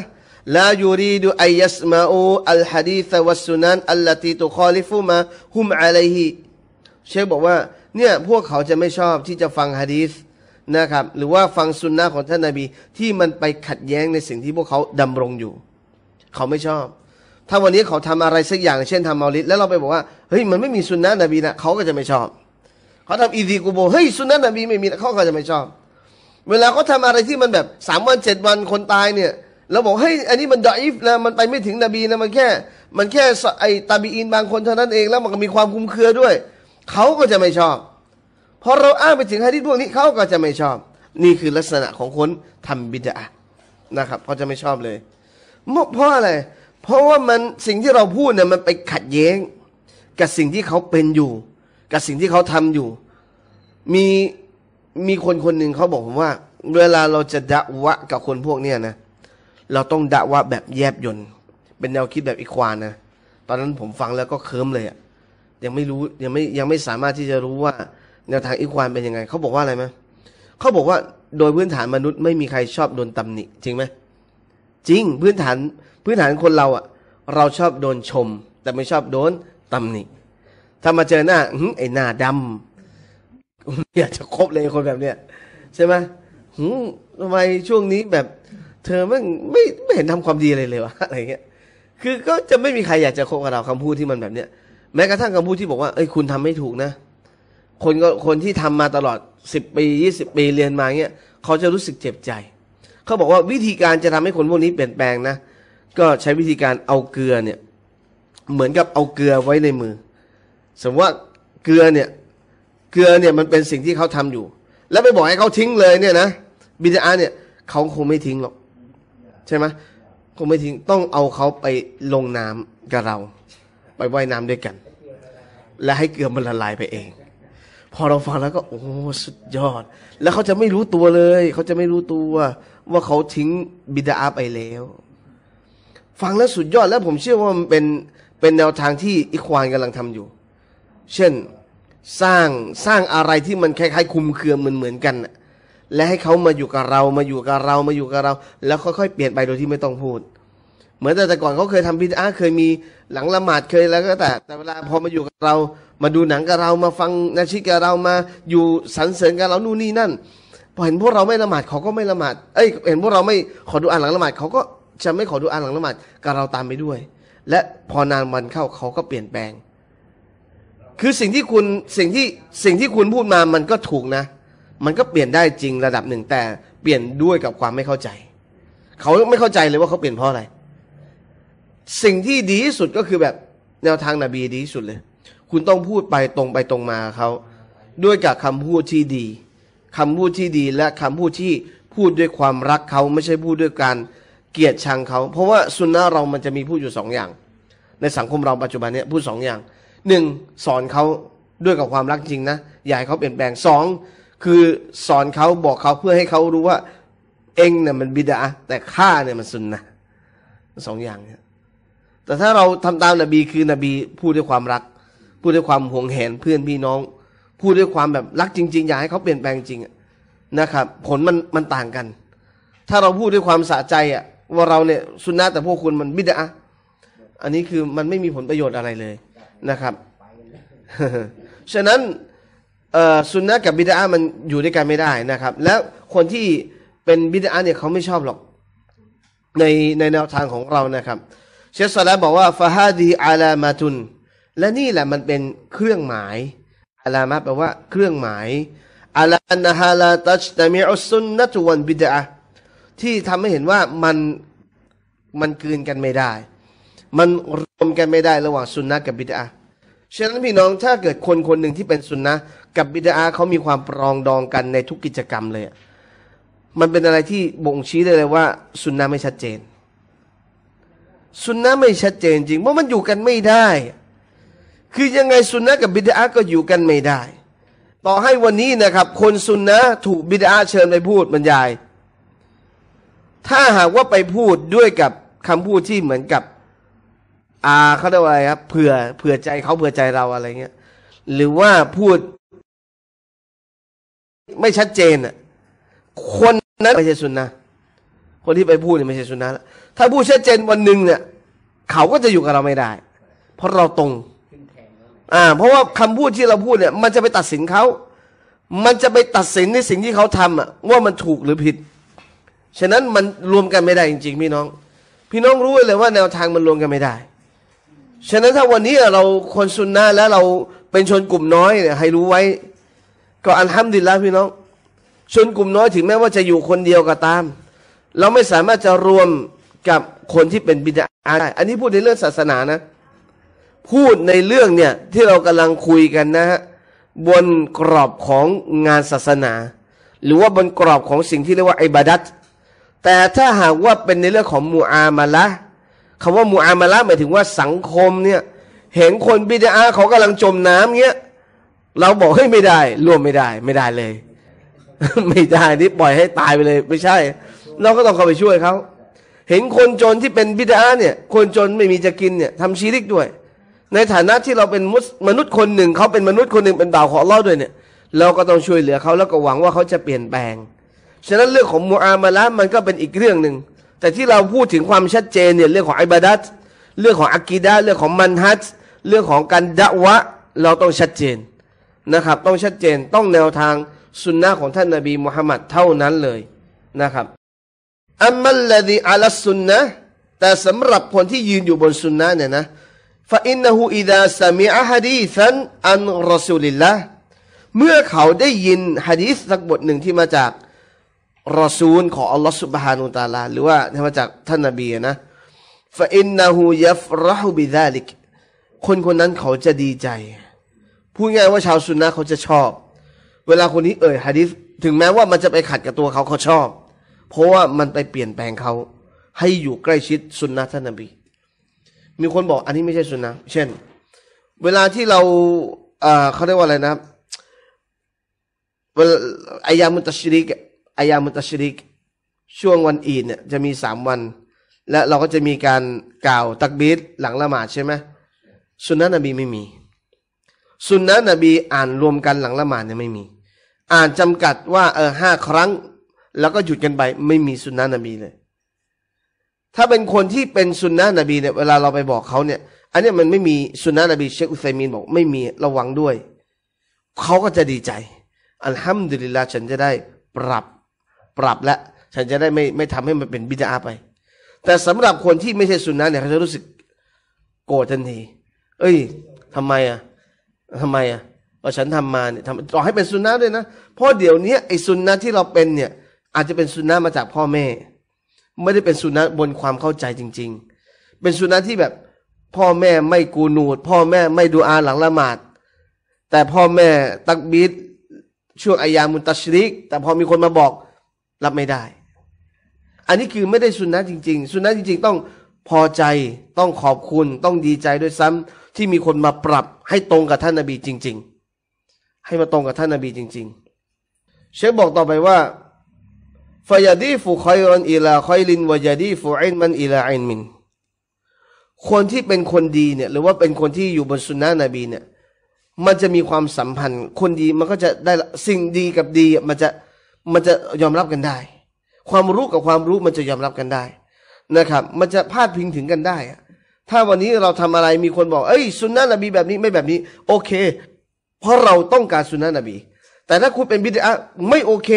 Speaker 1: ลายูรีดูอายัสมาอูอัลฮะดีสวัสุนันอัลลตีตุคอลิฟุมาฮุมอะลัยฮิเชฟบอกว่า เนี่ย พวกเขาจะไม่ชอบที่จะฟังฮะดีสนะครับ หรือว่าฟังสุนนะของท่านนาบี ที่มันไปขัดแย้งในสิ่งที่พวกเขาดำรงอยู่ เขาไม่ชอบถ้าวันนี้เขาทำอะไรสักอย่างเช่นทำมอลิดแล้วเราไปบอกว่า เฮ้ยมันไม่มีสุนนะนบีนะเขาก็จะไม่ชอบเขาทำอีดีกูโบเฮ้ยสุนนะนบีไม่มีเขาก็จะไม่ชอบ เวลาเขาทาอะไรที่มันแบบสามวันเจ็ดวันคนตายเนี่ยเราบอกเฮ้ยอันนี้มันดอยฟนะมันไปไม่ถึงนบีนะมันแค่มันแค่ไอตาบีอินบางคนเท่านั้นเอง แล้วมันก็มีความคุ้มเคือด้วยเขาก็จะไม่ชอบพอเราอ้างไปถึงฮะดิษพวกนี้เขาก็จะไม่ชอบ นี่คือลักษณะของคนทำบิดานะครับเขาจะไม่ชอบเลยเพราะอะไรเพราะว่ามันสิ่งที่เราพูดเนี่ยมันไปขัดแย้ง กับสิ่งที่เขาเป็นอยู่ กับสิ่งที่เขาทำอยู่ มีมีคนคนหนึ่งเขาบอกผมว่าเวลาเราจะดะวะกับคนพวกเนี้ยนะเราต้องดะวะแบบแยบยน เป็นแนวคิดแบบอีควานนะตอนนั้นผมฟังแล้วก็เคิมเลยอะ่ะยังไม่รู้ยังไม่ยังไม่สามารถที่จะรู้ว่าแนวทางอีควานเป็นยังไง เขาบอกว่าอะไรไหมเขาบอกว่าโดยพื้นฐานมนุษย์ไม่มีใครชอบโดนตำหนิจริงไหมจริงพื้นฐานพื้นฐานคนเรา อ่ะ เราชอบโดนชม แต่ไม่ชอบโดนตำหนิ ถ้ามาเจอหน้าไอ้หน้าดำอยากจะคบเลยคนแบบเนี้ย ใช่ไหมหืมทำไมช่วงนี้แบบเธอไม่ไม่ไม่เห็นทำความดีเลยเลยวะอะไรเงี้ย คือก็จะไม่มีใครอยากจะคบกับเราคำพูดที่มันแบบเนี้ย แม้กระทั่งคำพูดที่บอกว่าเอ้ยคุณทำไม่ถูกนะ คนก็คนที่ทำมาตลอดสิบปียี่สิบปีเรียนมาเงี้ยเขาจะรู้สึกเจ็บใจ เขาบอกว่าวิธีการจะทำให้คนพวกนี้เปลี่ยนแปลงนะก็ใช้วิธีการเอาเกลือเนี่ย เหมือนกับเอาเกลือไว้ในมือ สมมติว่าเกลือเนี่ย เกลือเนี่ยมันเป็นสิ่งที่เขาทำอยู่ แล้วไปบอกให้เขาทิ้งเลยเนี่ยนะบิดาเนี่ยเขาคงไม่ทิ้งหรอก ใช่ไหมคงไม่ทิ้งต้องเอาเขาไปลงน้ำกับเรา ไปว่ายน้ำด้วยกัน และให้เกลือมันละลายไปเอง พอเราฟังแล้วก็ โอ้สุดยอด แล้วเขาจะไม่รู้ตัวเลยเขาจะไม่รู้ตัวว่าเขาทิ้งบิดาไปแล้วฟังแล้วสุดยอดแล้วผมเชื่อว่ามันเป็นเป็นแนวทางที่อิควานกำลังทำอยู่ เช่นสร้างสร้างอะไรที่มันคล้ายๆคุมเครือเหมือนเหมือนกันและให้เขามาอยู่กับเรา มาอยู่กับเรา มาอยู่กับเรา แล้วค่อยๆเปลี่ยนไปโดยที่ไม่ต้องพูด เหมือนแต่แต่ก่อนเขาเคยทำบิดอาเคยมีหลังละหมาดเคยแล้วก็แต่ แต่เวลาพอมาอยู่กับเรามาดูหนังกับเรามาฟังนาชิกับเรามาอยู่สรรเสริญกับเรานู่นนี่นั่นพอเห็นพวกเราไม่ละหมาดเขาก็ไม่ละหมาดเอ้ยเห็นพวกเราไม่ขอดูอ่านหลังละหมาดเขาก็จะไม่ขอดูอาหลังละหมาดกับเราตามไปด้วย และพอนานวันเข้าเขาก็เปลี่ยนแปลง คือสิ่งที่คุณ สิ่งที่สิ่งที่คุณพูดมามันก็ถูกนะ มันก็เปลี่ยนได้จริงระดับหนึ่งแต่ เปลี่ยนด้วยกับความไม่เข้าใจ เขาไม่เข้าใจเลยว่าเขาเปลี่ยนเพราะอะไร สิ่งที่ดีที่สุดก็คือแบบแนวทางนาบีดีที่สุดเลย คุณต้องพูดไปตรงไปตรงมาเขาด้วยกับคำพูดที่ดีคำพูดที่ดี และคำพูดที่พูดด้วยความรักเขาไม่ใช่พูดด้วยการเกียดชังเขาเพราะว่าสุนนะเรามันจะมีผู้อยู่สองอย่าง ในสังคมเราปัจจุบันเนี้ยผู้สองอย่างหนึ่งสอนเขาด้วยกับความรักจริงนะอยากให้เขาเปลี่ยนแปลงสองคือสอนเขาบอกเขาเพื่อให้เขารู้ว่าเองเนี่ยมันบิดาแต่ข้าเนี่ยมันสุนนะสองอย่างเนี่ยแต่ถ้าเราทำตามนบีคือนบีพูดด้วยความรัก พูดด้วยความห่วงแหนเพื่อนพี่น้อง พูดด้วยความแบบรักจริงๆอยากให้เขาเปลี่ยนแปลงจริงนะครับ ผลมันมันต่างกัน ถ้าเราพูดด้วยความสะใจอ่ะว่าเราเนี่ย สุนนะแต่พวกคุณมันบิดาอันนี้คือมันไม่มีผลประโยชน์อะไรเลยนะครับ ฉะนั้นสุนนะกับบิดามันอยู่ด้วยกันไม่ได้นะครับ แล้วคนที่เป็นบิดาเนี่ยเขาไม่ชอบหรอกในในแนวทางของเรานะครับ เชสซาลบอกว่าฟาฮาดีอาลามาตุนและนี่แหละมันเป็นเครื่องหมายอาลามาแปลว่าเครื่องหมายอาลานะฮาลาตัชตามิอุสุนนะตุวันบิดาที่ทำให้เห็นว่ามัน มันกืนกันไม่ได้ มันรวมกันไม่ได้ระหว่างสุนนะกับบิดาฉะนั้นพี่น้อง ถ้าเกิดคนคนหนึ่งที่เป็นสุนนะกับบิดาเขามีความปรองดองกันในทุกกิจกรรมเลยมันเป็นอะไรที่บ่งชี้ได้เลยว่าสุนนะไม่ชัดเจนสุนนะไม่ชัดเจนจริงเพราะมันอยู่กันไม่ได้ คือยังไงสุนนะกับบิดาก็อยู่กันไม่ได้ ต่อให้วันนี้นะครับ คนสุนนะถูกบิดาเชิญไปพูดบรรยายถ้าหากว่าไปพูดด้วยกับคำพูดที่เหมือนกับ อ่าเขาเรียกว่าอะไรครับเผื่อเผื่อใจเขาเผื่อใจเราอะไรเงี้ยหรือว่าพูด ไม่ชัดเจนอ่ะ คนนั้นไม่ใช่สุนนะคนที่ไปพูดเนี่ยไม่ใช่สุนนะถ้าพูดชัดเจนวันหนึ่งเนี่ยเขาก็จะอยู่กับเราไม่ได้ เพราะเราตรงอ่า เพราะว่าคำพูดที่เราพูดเนี่ย มันจะไปตัดสินเขา มันจะไปตัดสินในสิ่งที่เขาทำอ่ะว่ามันถูกหรือผิดฉะนั้นมันรวมกันไม่ได้จริงๆ พี่น้อง พี่น้องรู้เลยว่าแนวทางมันรวมกันไม่ได้ ฉะนั้นถ้าวันนี้เราคนซุนนะแล้วเราเป็นชนกลุ่มน้อยเนี่ย ให้รู้ไว้ ก็อันห้ามดิลแล้วพี่น้อง ชนกลุ่มน้อยถึงแม้ว่าจะอยู่คนเดียวก็ตาม เราไม่สามารถจะรวมกับคนที่เป็นบิดาได้ อันนี้พูดในเรื่องศาสนานะ พูดในเรื่องเนี่ยที่เรากำลังคุยกันนะฮะบนกรอบของงานศาสนา หรือว่าบนกรอบของสิ่งที่เรียกว่าอิบาดัตแต่ถ้าหากว่าเป็นในเรื่องของมูอามาละคำว่ามูอามาละ หมายถึงว่าสังคมเนี่ย เห็นคนบิดาเขากำลังจมน้ำเงี้ยเราบอกเฮ้ยไม่ได้ร่วมไม่ได้ไม่ได้เลยไม่ได้นี่ปล่อยให้ตายไปเลยไม่ใช่เราก็ต้องเข้าไปช่วยเขาเห็นคนจนที่เป็นบิดาเนี่ย คนจนไม่มีจะกินเนี่ยทำชีริกด้วย ในฐานะที่เราเป็นมนุษย์คนหนึ่งเขาเป็นมนุษย์คนหนึ่งเป็นบ่าวของเราด้วยเนี่ยเราก็ต้องช่วยเหลือเขาแล้วก็หวังว่าเขาจะเปลี่ยนแปลงฉะนั้นเรื่องของมูอามะละมันก็เป็นอีกเรื่องหนึ่งแต่ที่เราพูดถึงความชัดเจนเนี่ยเรื่องของอิบาดัตเรื่องของอักีดะเรื่องของมันฮัตเรื่องของการดะวะ เราต้องชัดเจนนะครับต้องชัดเจนต้องแนวทางสุนนะของท่านนาบีมุฮัมมัดเท่านั้นเลยนะครับ อัมมัลลดีอัลสุนนะแต่สำหรับคนที่ยืนอยู่บนสุนนะเนี่ยนะฟาอินนหูอิดาสมีอะฮัดีสันอันรอซูลิลละเมื่อเขาได้ยินฮะดีสสักบทหนึ่งที่มาจากรอซูลของ อัลลอฮฺสุบฮานุตาลา หรือว่ามาจาก ท่านนบีนะฟาอินนาหูยัฟรฮูบิซาลิกคนคนนั้น เขาจะดีใจ พูดง่ายว่า ชาวซุนนะเขาจะชอบ เวลาคนนี้ เอ่ยฮะดิษถึงแม้ว่ามันจะไปขัดกับตัวเขาเขาชอบ เพราะว่ามันไปเปลี่ยนแปลงเขา ให้อยู่ใกล้ชิดสุนนะท่านนบี มีคนบอก อันนี้ไม่ใช่สุนนะเช่น เวลาที่เราเขาเรียกว่าอะไรนะเวลาอายามุตชริกอายามุตชริก ช่วงวันอีดเนี่ยจะมีสามวัน และเราก็จะมีการกล่าว ตักบิดหลังละหมาดใช่ไหมสุนนะนบีไม่มีสุนนะนบีอ่านรวมกันหลังละหมาดเนี่ยไม่มี อ่านจำกัดว่าเออห้าครั้ง แล้วก็หยุดกันไปไม่มีสุนนะนบีเลยถ้าเป็นคนที่เป็นสุนนะนบีเนี่ยเวลาเราไปบอกเขาเนี่ยอันนี้มันไม่มีสุนนะนบีเชคอุซัยมีนบอกไม่มีระวังด้วยเขาก็จะดีใจอัลฮัมดุลิลลาห์ฉันจะได้ปรับปรับแล้วฉันจะได้ไม่ไม่ทำให้มันเป็นบิดาไป แต่สำหรับคนที่ไม่ใช่สุนนะเนี่ยเขาจะรู้สึกโกรธทันที เอ้ย ทำไมอ่ะ ทำไมอ่ะก็ฉันทำมาเนี่ยทำต่อให้เป็นสุนนะด้วยนะเพราะเดี๋ยวนี้ไอ้สุนนะที่เราเป็นเนี่ย อาจจะเป็นสุนนะมาจากพ่อแม่ ไม่ได้เป็นสุนนะบนความเข้าใจจริง ๆ เป็นสุนนะที่แบบพ่อแม่ไม่กูนูด พ่อแม่ไม่ดูอาหลังละหมาด แต่พ่อแม่ตักบิดช่วงอายามุนตัชริกแต่พอมีคนมาบอกรับไม่ได้ อันนี้คือไม่ได้สุนนะจริงๆ สุนนะจริงๆ ต้องพอใจ ต้องขอบคุณ ต้องดีใจด้วยซ้ำ ที่มีคนมาปรับ ให้ตรงกับท่านนาบีจริง ๆ ให้มาตรงกับท่านนาบีจริงๆ เชคบอกต่อไปว่าฟายาดีฟูคอยรอนอีลาคอยลินวายาดีฟูอินมันอีลาอินมิน คนที่เป็นคนดีเนี่ย หรือว่าเป็นคนที่อยู่บนสุนนะนบีเนี่ย มันจะมีความสัมพันธ์ คนดีมันก็จะได้สิ่งดีกับดีมันจะมันจะยอมรับกันได้ ความรู้กับความรู้มันจะยอมรับกันได้นะครับ มันจะพาดพิงถึงกันได้ถ้าวันนี้เราทำอะไรมีคนบอก เอ้ยสุนนะนบีแบบนี้ไม่แบบนี้ โอเค เพราะเราต้องการสุนนะนบี แต่ถ้าคุณเป็นบิดาไม่โอเค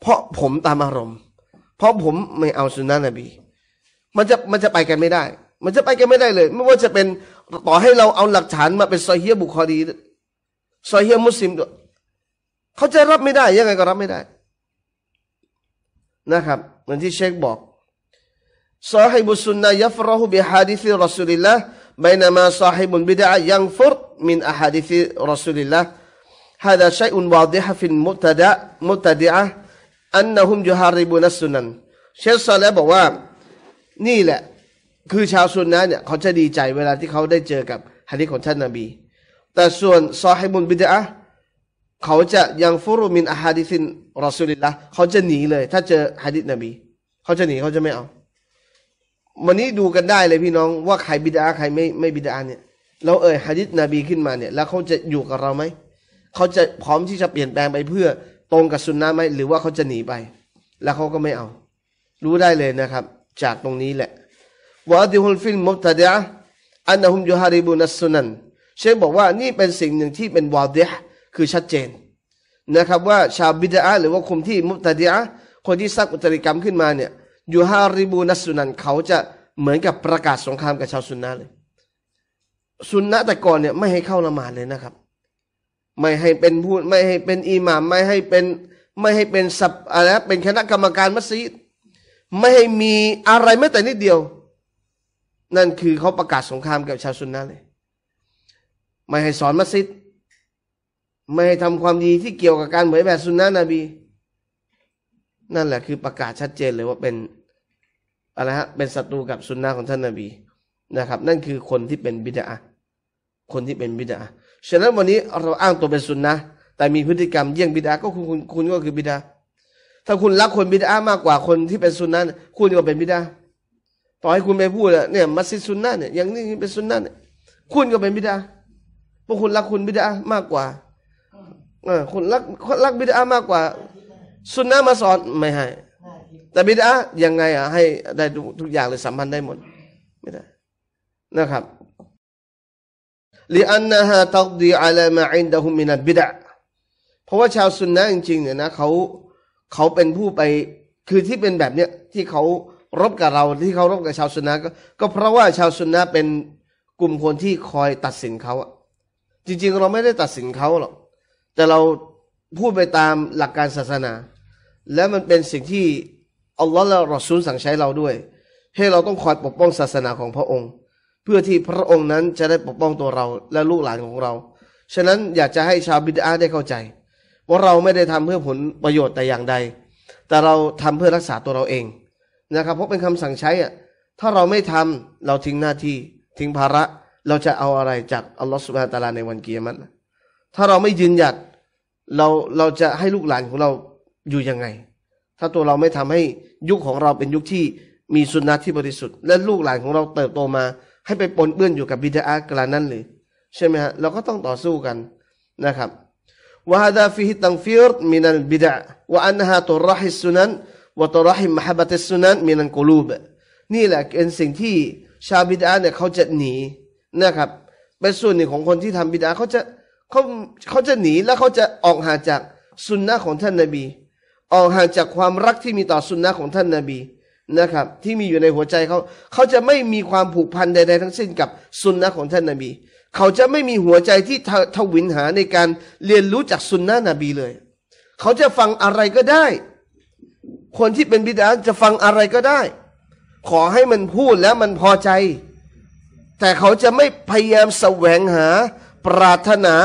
Speaker 1: เพราะผมตามอารมณ์ เพราะผมไม่เอาสุนนะนบี มันจะมันจะไปกันไม่ได้ มันจะไปกันไม่ได้เลยไม่ว่าจะเป็นต่อให้เราเอาหลักฐานมาเป็นซอเฮียบุคอดีซอเฮียมุสลิมเขาจะรับไม่ได้ยังไงก็รับไม่ได้นะครับเหมือนที่เชคบอกซาฮิบุสุนนะยัฟรหุบิฮาดิิรอสุลิลละบยนามาซาฮิบุนบิดะยังฟุรมินอะฮาดิิรอสุลิลละฮะดะชัยอุนวาดิฮะฟินมุตดะมุตดะอันนะฮุมจุฮาริบุนัสสุนันเชคซาลบอกว่านี่แหละ คือชาวสุนนะเนี่ยเขาจะดีใจ เวลาที่เขาได้เจอกับฮะดิของท่านนบีแต่ส่วนซอฮิบุนบิดะเขาจะยังฟุรุมินอะฮาดิซินรอสุลิลละเขาจะหนีเลย ถ้าเจอฮะดิษนบี เขาจะหนีเขาจะไม่เอา วันนี้ดูกันได้เลยพี่น้องว่าใครบิดาใครไม่ไม่บิดาเนี่ย เราเอ่ยฮะดิษนบีขึ้นมาเนี่ย แล้วเขาจะอยู่กับเราไหม เขาจะพร้อมที่จะเปลี่ยนแปลงไปเพื่อตรงกับสุนนะไหมหรือว่าเขาจะหนีไป แล้วเขาก็ไม่เอา รู้ได้เลยนะครับ จากตรงนี้แหละวาดิฮุลฟิลมุบตะดะอันนะฮุมยูฮาริบุนัสซุนันเชคบอกว่านี่เป็นสิ่งหนึ่งที่เป็นวาดิฮ์คือชัดเจนนะครับ ว่าชาวบิดาหรือว่าคนที่มุตดิยะคนที่สร้างอุตริกรรมขึ้นมาเนี่ยยูฮาริบูนัสสุนันเขาจะเหมือนกับประกาศสงครามกับชาวสุนนะเลยสุนนะแต่ก่อนเนี่ยไม่ให้เข้าละหมาดเลยนะครับ ไม่ให้เป็นพูด ไม่ให้เป็นอิหม่าม ไม่ให้เป็นไม่ให้เป็นสับอะไรเป็นคณะกรรมการมัสยิด ไม่ให้มีอะไรแม้แต่นิดเดียว นั่นคือเขาประกาศสงครามกับชาวสุนนะเลย ไม่ให้สอนมัสยิดไม่ให้ทำความดีที่เกี่ยวกับการเผยแผ่สุนนะนบี นั่นแหละคือประกาศชัดเจนเลยว่าเป็นอะไรฮะ เป็นศัตรูกับสุนนะของท่านนาบีนะครับ นั่นคือคนที่เป็นบิดาคนที่เป็นบิดาฉะนั้นวันนี้เราอ้างตัวเป็นสุนนะ แต่มีพฤติกรรมเยี่ยงบิดาก็คุณคุณคุณก็คือบิดา ถ้าคุณรักคนบิดามากกว่าคนที่เป็นสุนนะคุณก็เป็นบิดา ต่อให้คุณไปพูดเนี่ย มัสยิดสุนนะเนี่ย อย่างนี้เป็นสุนนะเนี่ย คุณก็เป็นบิดาเพราะคุณรักคุณบิดามากกว่าคุณรักรักบิดามากกว่าสุนนะมาสอนไม่ให้ แต่บิดายังไงอ่ะ ให้ได้ทุกอย่างเลยสัมพันธ์ได้หมดไม่ได้นะครับลีอันนะฮะตักดีอะลามาอินดะฮุมินัดบิดาเพราะว่าชาวสุนนะจริง ๆเนี่ยนะเขาเขาเป็นผู้ไปคือที่เป็นแบบเนี้ยที่เขารบกับเราที่เขารบกับชาวสุนนะก็ ก็เพราะว่า ชาวสุนนะเป็นกลุ่มคนที่คอยตัดสินเขาอ่ะจริง ๆ เราไม่ได้ตัดสินเขาหรอกแต่เราพูดไปตามหลักการศาสนา และมันเป็นสิ่งที่อัลลอฮ์และรอซูลสั่งใช้เราด้วย ให้เราต้องคอยปกป้องศาสนาของพระองค์ เพื่อที่พระองค์นั้นจะได้ปกป้องตัวเราและลูกหลานของเราฉะนั้นอยากจะให้ชาวบิดาได้เข้าใจว่าเราไม่ได้ทำเพื่อผลประโยชน์แต่อย่างใด แต่เราทำเพื่อรักษาตัวเราเองนะครับ เพราะเป็นคำสั่งใช้อ่ะถ้าเราไม่ทำเราทิ้งหน้าที่ทิ้งภาระเราจะเอาอะไรจากอัลลอฮฺสุบฮานตะลาในวันเกียรติถ้าเราไม่ยืนหยัดเราเราจะให้ลูกหลานของเราอยู่ยังไง ถ้าตัวเราไม่ทำให้ยุคของเราเป็นยุคที่มีสุนนะที่บริสุทธิ์ และลูกหลานของเราเติบโตมา ให้ไปปนเปื้อนอยู่กับบิดาอักลานั่นหรือใช่ไหมฮะ เราก็ต้องต่อสู้กันนะครับวะฮาดาฟิฮิตังฟิร์มินัลบิดาวาอันฮะตุรหิสุนันวะตุรหิมหับติสุนันมินันกุลูบนี่แหละเป็นสิ่งที่ชาวบิดาเนี่ยเขาจะหนีนะครับเป็นส่วนหนึ่งของคนที่ทำบิดาเขาจะเขาเขาจะหนีและเขาจะออกห่างจากสุนนะของท่านนาบี ออกห่างจากความรักที่มีต่อสุนนะของท่านนาบีนะครับ ที่มีอยู่ในหัวใจเขา เขาจะไม่มีความผูกพันใดๆทั้งสิ้นกับสุนนะของท่านนาบี เขาจะไม่มีหัวใจที่ทวินหาในการเรียนรู้จากสุนนะนบีเลย เขาจะฟังอะไรก็ได้ คนที่เป็นบิดาจะฟังอะไรก็ได้ ขอให้มันพูดแล้วมันพอใจ แต่เขาจะไม่พยายามแสวงหาปรารถนา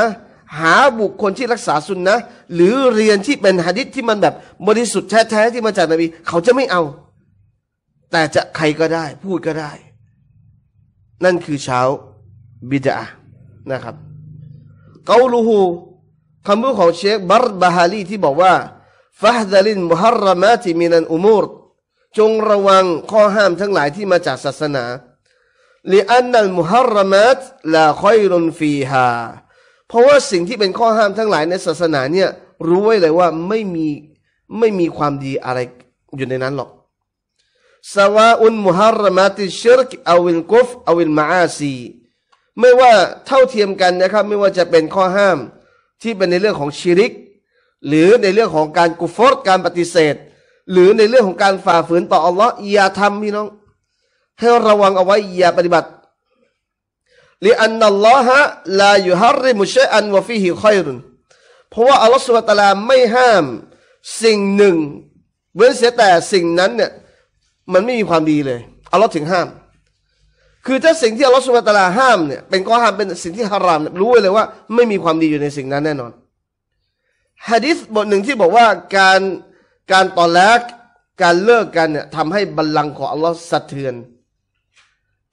Speaker 1: หาบุคคลที่รักษาสุนนะหรือเรียนที่เป็นหะดิษที่มันแบบ บริสุทธิ์แท้ๆที่มาจากนบีเขาจะไม่เอา แต่จะใครก็ได้พูดก็ได้ นั่นคือเช้าบิดานะครับ เกาลูฮูคำพูดของเชคบัรบาฮาลีที่บอกว่า ฟาฮดลินมุฮัรมาติมินันอุมูร จงระวังข้อห้ามทั้งหลายที่มาจากศาสนาลีอันนัลมุฮัรรมัตลาคอยรุนฟีฮา เพราะว่าสิ่งที่เป็นข้อห้ามทั้งหลายในศาสนาเนี่ย รู้ไว้เลยว่าไม่มีไม่มีความดีอะไรอยู่ในนั้นหรอกสวาอุนมุฮัรมัติชิรกอวินกุฟอวินมาอาซีไม่ว่าเท่าเทียมกันนะครับ ไม่ว่าจะเป็นข้อห้ามที่เป็นในเรื่องของชิริก หรือในเรื่องของการกุฟอร์การปฏิเสธ หรือในเรื่องของการฝ่าฝืนต่ออัลลอฮ์อย่าทำพี่น้องให้ระวังเอาไว้อย่าปฏิบัติลีอันนัลลอฮะลาย่ฮาริมุชอันวะฟิฮิคอยรุน เพราะว่า อัลลอฮฺสุบตาลาไม่ห้าม สิ่งหนึ่ง เว้นเสียแต่สิ่งนั้นเนี่ยมันไม่มีความดีเลย อัลลอฮฺถึงห้าม คือถ้าสิ่งที่อัลลอฮฺสุบตาลาห้ามเนี่ยเป็นข้อห้ามเป็นสิ่งที่ฮาราม รู้ไว้เลยว่าไม่มีความดีอยู่ในสิ่งนั้นแน่นอนฮะดิษบทหนึ่งที่บอกว่าการการตอนแรกการเลิกกันเนี่ยทำให้บัลลังก์ของอัลลอฮฺสะเทือน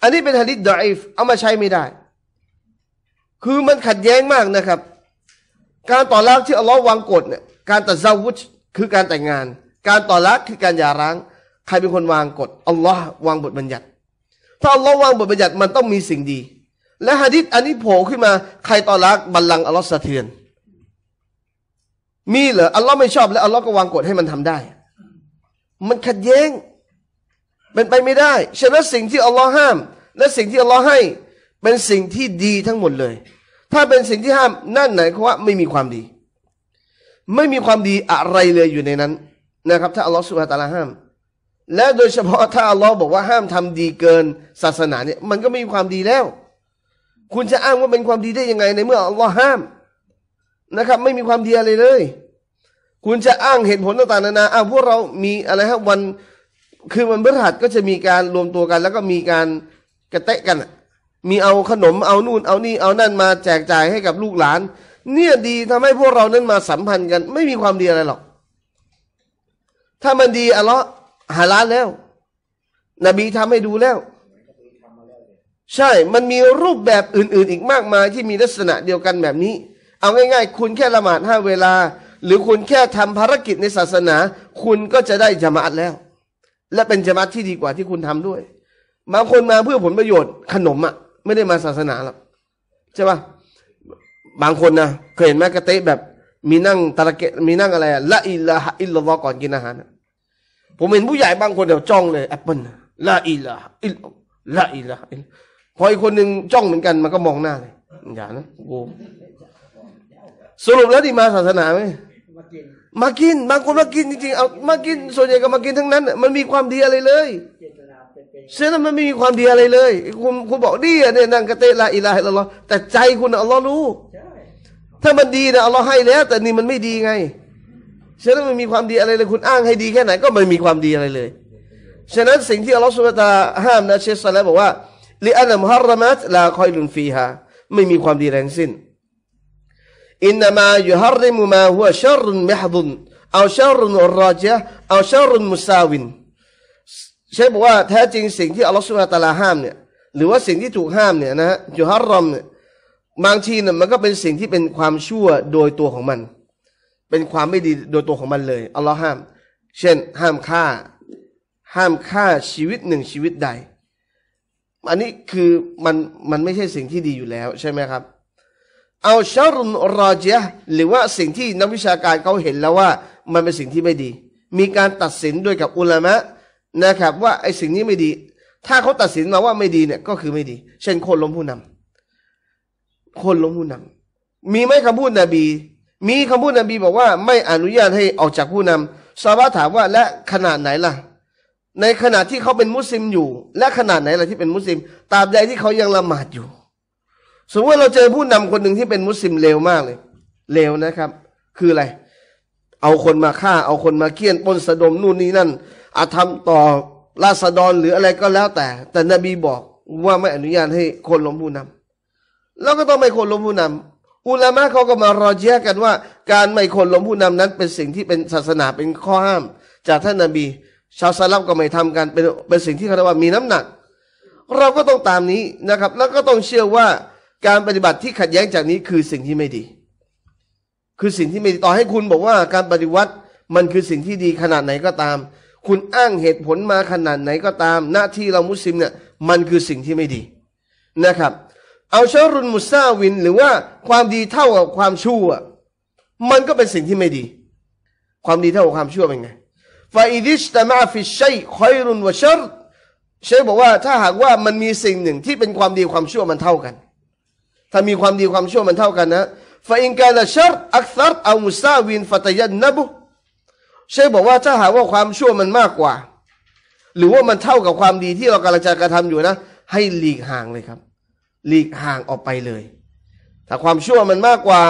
Speaker 1: อันนี้เป็นฮะดิษดอยฟเอามาใช้ไม่ได้ คือมันขัดแย้งมากนะครับ การต่อรักที่อัลลอฮ์วางกฎเนี่ยการตัดซาวุชคือการแต่งงาน การต่อรักคือการหย่าร้างใครเป็นคนวางกฎอัลลอฮ์วางบทบัญญัติ ถ้าอัลลอฮ์วางบทบัญญัติมันต้องมีสิ่งดี และฮะดิษอันนี้โผล่ขึ้นมาใครต่อรักบัลลังอัลลอฮ์สะเทือนมีเหรออัลลอฮ์ไม่ชอบแล้วอัลลอฮ์ก็วางกฎให้มันทำได้ มันขัดแย้งเป็นไปไม่ได้ฉะนั้นสิ่งที่อัลลอฮ์ห้าม และสิ่งที่อัลลอฮ์ให้ เป็นสิ่งที่ดีทั้งหมดเลย ถ้าเป็นสิ่งที่ห้ามนั่นไหนเพราะว่าไม่มีความดี ไม่มีความดีอะไรเลยอยู่ในนั้นนะครับถ้าอัลลอฮ์สุบฮาตาลาห้ามและโดยเฉพาะถ้าอัลลอฮ์บอกว่าห้ามทำดีเกินศาสนาเนี่ย มันก็ไม่มีความดีแล้ว คุณจะอ้างว่าเป็นความดีได้ยังไงในเมื่ออัลลอฮ์ห้ามนะครับ ไม่มีความดีอะไรเลย คุณจะอ้างเหตุผลต่างๆนานาอ้าวพวกเรา มีอะไรฮะวันคือมันพฤหัสก็จะมีการรวมตัวกัน แล้วก็มีการกระเตะกัน มีเอาขนมเอานู่น เอานี่เอานั่นมาแจกจ่ายให้กับลูกหลาน เนี่ยดีทำให้พวกเรานั้นมาสัมพันธ์กัน ไม่มีความดีอะไรหรอกถ้ามันดีอัลละไ์หาล้านแล้ว นบีทำให้ดูแล้ว ใช่มันมีรูปแบบอื่น ๆ อีกมากมายที่มีลักษณะเดียวกันแบบนี้ เอาง่ายๆ คุณแค่ละหมาดห้าเวลา หรือคุณแค่ทำภารกิจในศาสนา คุณก็จะได้จมาอัดแล้วและเป็นจมัดที่ดีกว่าที่คุณทำด้วย บางคนมาเพื่อผลประโยชน์ขนมอะ่ะไม่ได้มาศาสนาหรอกใช่ปะบางคนนะเคยเห็นไหมกระเตะแบบ มีนั่งตะละเกะ มีนั่งอะไรละอิละอิละวะก่อนกินอาหารผมเห็นผู้ใหญ่บางคนเดี๋ยวจ้องเลยแอปเปิลละอิละอิลละอิละพออีกคนหนึ่งจ้องเหมือนกัน มันก็มองหน้าเลย อย่านะโอ้สรุปแล้วที่มาศาสนาไหมมากินบางคนมากินจริงๆเอามากินส่วนใหญ่ก็มากินทั้งนั้นมันมีความดีอะไรเลยเชี่นั้นมันไม่มีความดีอะไรเลย คุณคุณบอกดีอะเนี่ยนางกะเตละอิลาฮิลลอฮ์แต่ใจคุณอัลลอฮ์รู้ถ้ามันดีนะอัลลอฮ์ให้แล้วแต่นี่มันไม่ดีไงเช่นั้นมันมีความดีอะไรเลยคุณอ้างให้ดีแค่ไหน ก็ไม่มีความดีอะไรเลยฉะนั้นสิ่งที่อัลลอฮ์สุบตาห้ามนะเชสซาแล้ว บอกว่าลิอันมุฮัรมัตลาคอยลุนฟีฮาไม่มีความดีแรงสิ้นอินนามายูฮาริมุมาหัวชารุนมิฮดุนเอาชารุนอราจยะเอาชารุนมุซาวินใช่บอกว่า แท้จริงสิ่งที่อัลลอฮฺสุลตาลาห้ามเนี่ย หรือว่าสิ่งที่ถูกห้ามเนี่ยนะฮะยูฮารรอมเนี่ยบางทีเนี่ยมันก็เป็นสิ่งที่เป็นความชั่วโดยตัวของมัน เป็นความไม่ดีโดยตัวของมันเลยอัลลอฮ์ห้าม เช่น ห้ามฆ่า ห้ามฆ่าชีวิตหนึ่งชีวิตใด อันนี้คือมันมันไม่ใช่สิ่งที่ดีอยู่แล้วใช่ไหมครับเอาชารุนรอเจียหรือว่าสิ่งที่นักวิชาการเขาเห็นแล้วว่า มันเป็นสิ่งที่ไม่ดี มีการตัดสินด้วยกับอุลามะนะครับ ว่าไอ้สิ่งนี้ไม่ดี ถ้าเขาตัดสินมาว่าไม่ดีเนี่ย ก็คือไม่ดี เช่นคนล้มผู้นำ คนล้มผู้นำมีไหมคำพูดนบี มีคำพูดนบีบอกว่าไม่อนุญาตให้ออกจากผู้นำซาบะถามว่าและขนาดไหนล่ะ ในขณะที่เขาเป็นมุสลิมอยู่ และขนาดไหนล่ะที่เป็นมุสลิมตามใดที่เขายังละหมาดอยู่สมมติว่าเราเจอผู้นำคนหนึ่งที่เป็นมุสลิมเลวมากเลยเลวนะครับ คืออะไร เอาคนมาฆ่า เอาคนมาเคี่ยนปนสะดมนู่นนี่นั่น อาธรรมต่อราษฎรหรืออะไรก็แล้วแต่ แต่นบีบอกว่าไม่อนุญาตให้คนล้มผู้นำแล้วก็ต้องไม่คนล้มผู้นำอุลามะเขาก็มารอแยกกันว่าการไม่คนล้มผู้นำนั้นเป็นสิ่งที่เป็นศาสนาเป็นข้อห้าม จากท่านนบี ชาวซาลับก็ไม่ทำกันเป็นเป็นสิ่งที่เขาเรียกว่ามีน้ำหนัก เราก็ต้องตามนี้นะครับ แล้วก็ต้องเชื่อว่าการปฏิบัติที่ขัดแย้งจากนี้คือสิ่งที่ไม่ดี คือสิ่งที่ไม่ดีต่อให้คุณบอกว่า การปฏิวัติมันคือสิ่งที่ดีขนาดไหนก็ตาม คุณอ้างเหตุผลมาขนาดไหนก็ตาม หน้าที่เรามุสลิมเนี่ย มันคือสิ่งที่ไม่ดีนะครับ เอาชารุนมุซาวิน หรือว่าความดีเท่ากับความชั่ว มันก็เป็นสิ่งที่ไม่ดี ความดีเท่ากับความชั่วเป็นไงฟาอิดิชตมาฟิชัยคอยรุนวะชรเชยบอกว่าถ้าหากว่ามันมีสิ่งหนึ่งที่เป็นความดีความชั่วมันเท่ากันถ้ามีความดีความชั่วมันเท่ากันนะฟาอิงกาลชัรอักซัรอามุซาวินฟัตยันนบุเชฟบอกว่าถ้าหากว่าความชั่วมันมากกว่า หรือว่ามันเท่ากับความดีที่เรากำลังจะกระทำอยู่นะ ให้หลีกห่างเลยครับ หลีกห่างออกไปเลย ถ้า ความชั่วมันมากกว่า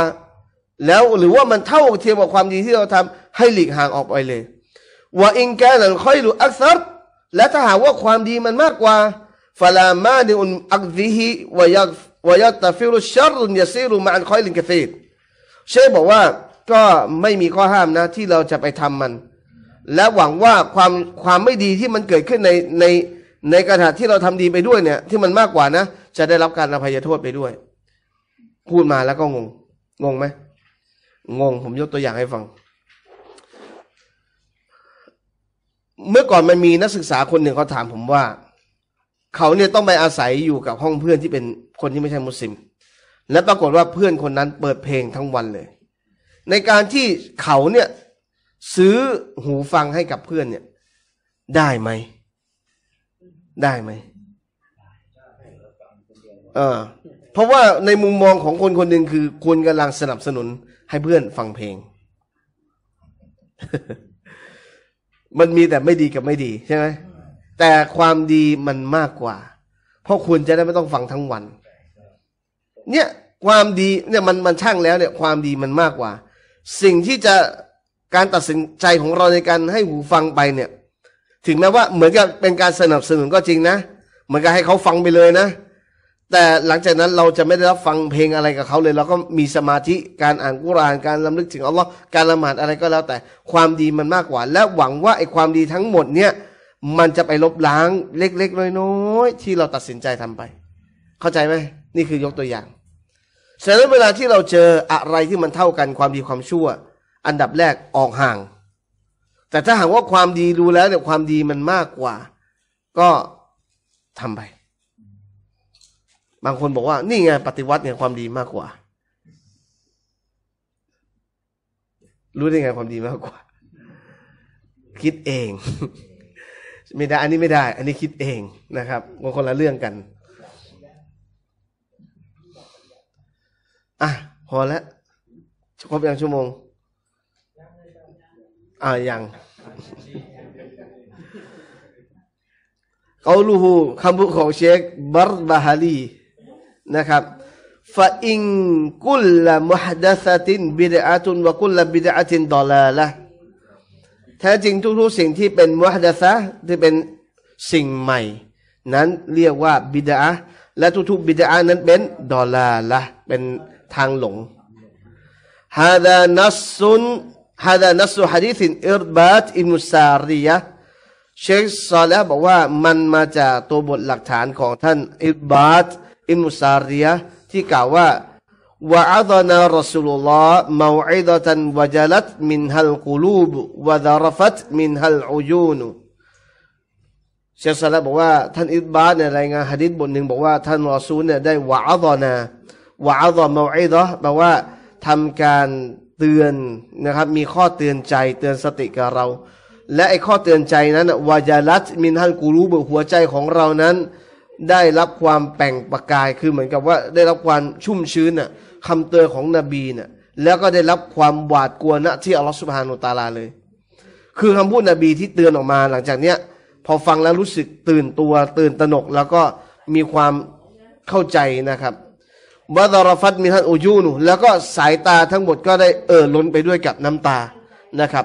Speaker 1: แล้วหรือว่ามันเท่าเทียมกับความดีที่เราทำ ให้หลีกห่างออกไปเลย ว่าอิงแกนันค่อยหรืออักซัรและถ้าหากว่าความดีมันมากกว่าฟาลามาเดอุนอักซิฮิวายักวายตาฟิลุชารุนยาซีรุมานคอยลินกฟีดเชฟบอกว่าก็ไม่มีข้อห้ามนะ ที่เราจะไปทำมัน และหวังว่าความความไม่ดีที่มันเกิดขึ้นในในในกระถาที่เราทำดีไปด้วยเนี่ย ที่มันมากกว่านะ จะได้รับการอภัยโทษไปด้วยพูดมาแล้วก็งง งงไหมงงผมยกตัวอย่างให้ฟัง เมื่อก่อนมันมีนักศึกษาคนหนึ่งเขาถามผมว่า เขาเนี่ยต้องไปอาศัยอยู่กับห้องเพื่อนที่เป็นคนที่ไม่ใช่มุสลิม และปรากฏว่าเพื่อนคนนั้นเปิดเพลงทั้งวันเลย ในการที่เขาเนี่ย ซื้อหูฟังให้กับเพื่อนเนี่ย ได้ไหมได้ไหมเออเพราะว่าในมุมมองของคนคนหนึ่งคือควรกำลังสนับสนุนให้เพื่อนฟังเพลง มันมีแต่ไม่ดีกับไม่ดี ใช่ไหมแต่ความดีมันมากกว่า เพราะคุณจะได้ไม่ต้องฟังทั้งวันเนี่ยความดีเนี่ยมันมันช่างแล้วเนี่ย ความดีมันมากกว่า สิ่งที่จะการตัดสินใจของเราในการให้หูฟังไปเนี่ย ถึงแม้ว่า เหมือนกับเป็นการสนับสนุนก็จริงนะเหมือนกับให้เขาฟังไปเลยนะ แต่หลังจากนั้นเราจะไม่ได้รับฟังเพลงอะไรกับเขาเลย เราก็มีสมาธิการอ่านกุรานการลำลึกถึงอัลลอฮ์การละหมาดอะไรก็แล้วแต่ ความดีมันมากกว่า และหวังว่าไอ้ความดีทั้งหมดเนี่ย มันจะไปลบล้างเล็กๆน้อยๆที่เราตัดสินใจทำไป เข้าใจไหมนี่คือยกตัวอย่าง็จแล้นเวลาที่เราเจออะไรที่มันเท่ากันความดีความชั่ว อันดับแรกออกห่าง แต่ถ้าหากว่าความดีดูแล้วเนี่ยความดีมันมากกว่า ก็ทำไป บางคนบอกว่านี่ไงปฏิวัติเนี่ยความดีมากกว่า รู้ได้ไงความดีมากกว่า คิดเองไม่ได้ อันนี้ไม่ได้ อันนี้คิดเองนะครับคนละเรื่องกันอ่ะพอแล้วครบยังชั่วโมง อ่ายังเขาลูหูคำพูดของเชคบาร์บาฮาลีนะครับฟาอิงกุลละมุฮดัสติน บิดาตุนวะกุลละบิดาติน ดอลาละแท้จริงทุก ๆสิ่งที่เป็นมุฮดัสที่เป็นสิ่งใหม่ นั้นเรียกว่าบิดาและทุกๆบิดานั้นเป็นดอลาละเป็นทางหลงฮาดานัสซุนฮาดานัสซุฮะดิษอิรบาตอิมุสารียะเชคซอลแล้วบอกว่ามันมาจากตัวบทหลักฐานของท่านอิบบาตอิมุสารียะที่กล่าวว่าวะอัลนารสุลลอฮ์มาอิดะตันวะจัลัตมินฮัลกุลูบวะดารฟัตมินฮัลอุยูนเชคซอลแล้วบอกว่า ท่านอิบบาตเนี่ยรายงานฮะดีษบทหนึ่งบอกว่าท่านรอซูลเนี่ยได้วะอัลนาวาดอมาไอ้ดอแปลว่าทำการเตือนนะครับมีข้อเตือนใจเตือนสติกับเรา และไอ้ข้อเตือนใจนั้นวายาลัตมินทันกูรู้บหัวใจของเรานั้น ได้รับความแป่งประกายคือเหมือนกับว่าได้รับความชุ่มชื้นน่ะคำเตือนของนบีน่ะแล้วก็ได้รับความหวาดกลัวณที่อัลลอฮฺสุบฮานุตาลาเลย คือคำพูดนบีที่เตือนออกมา หลังจากเนี้ยพอฟังแล้วรู้สึกตื่นตัวตื่นตระหนก แล้วก็มีความเข้าใจนะครับวัดรฟัดมีท่านอุยูนุแล้วก็สายตาทั้งหมดก็ได้เอ่อล้นไปด้วยกับน้ำตานะครับ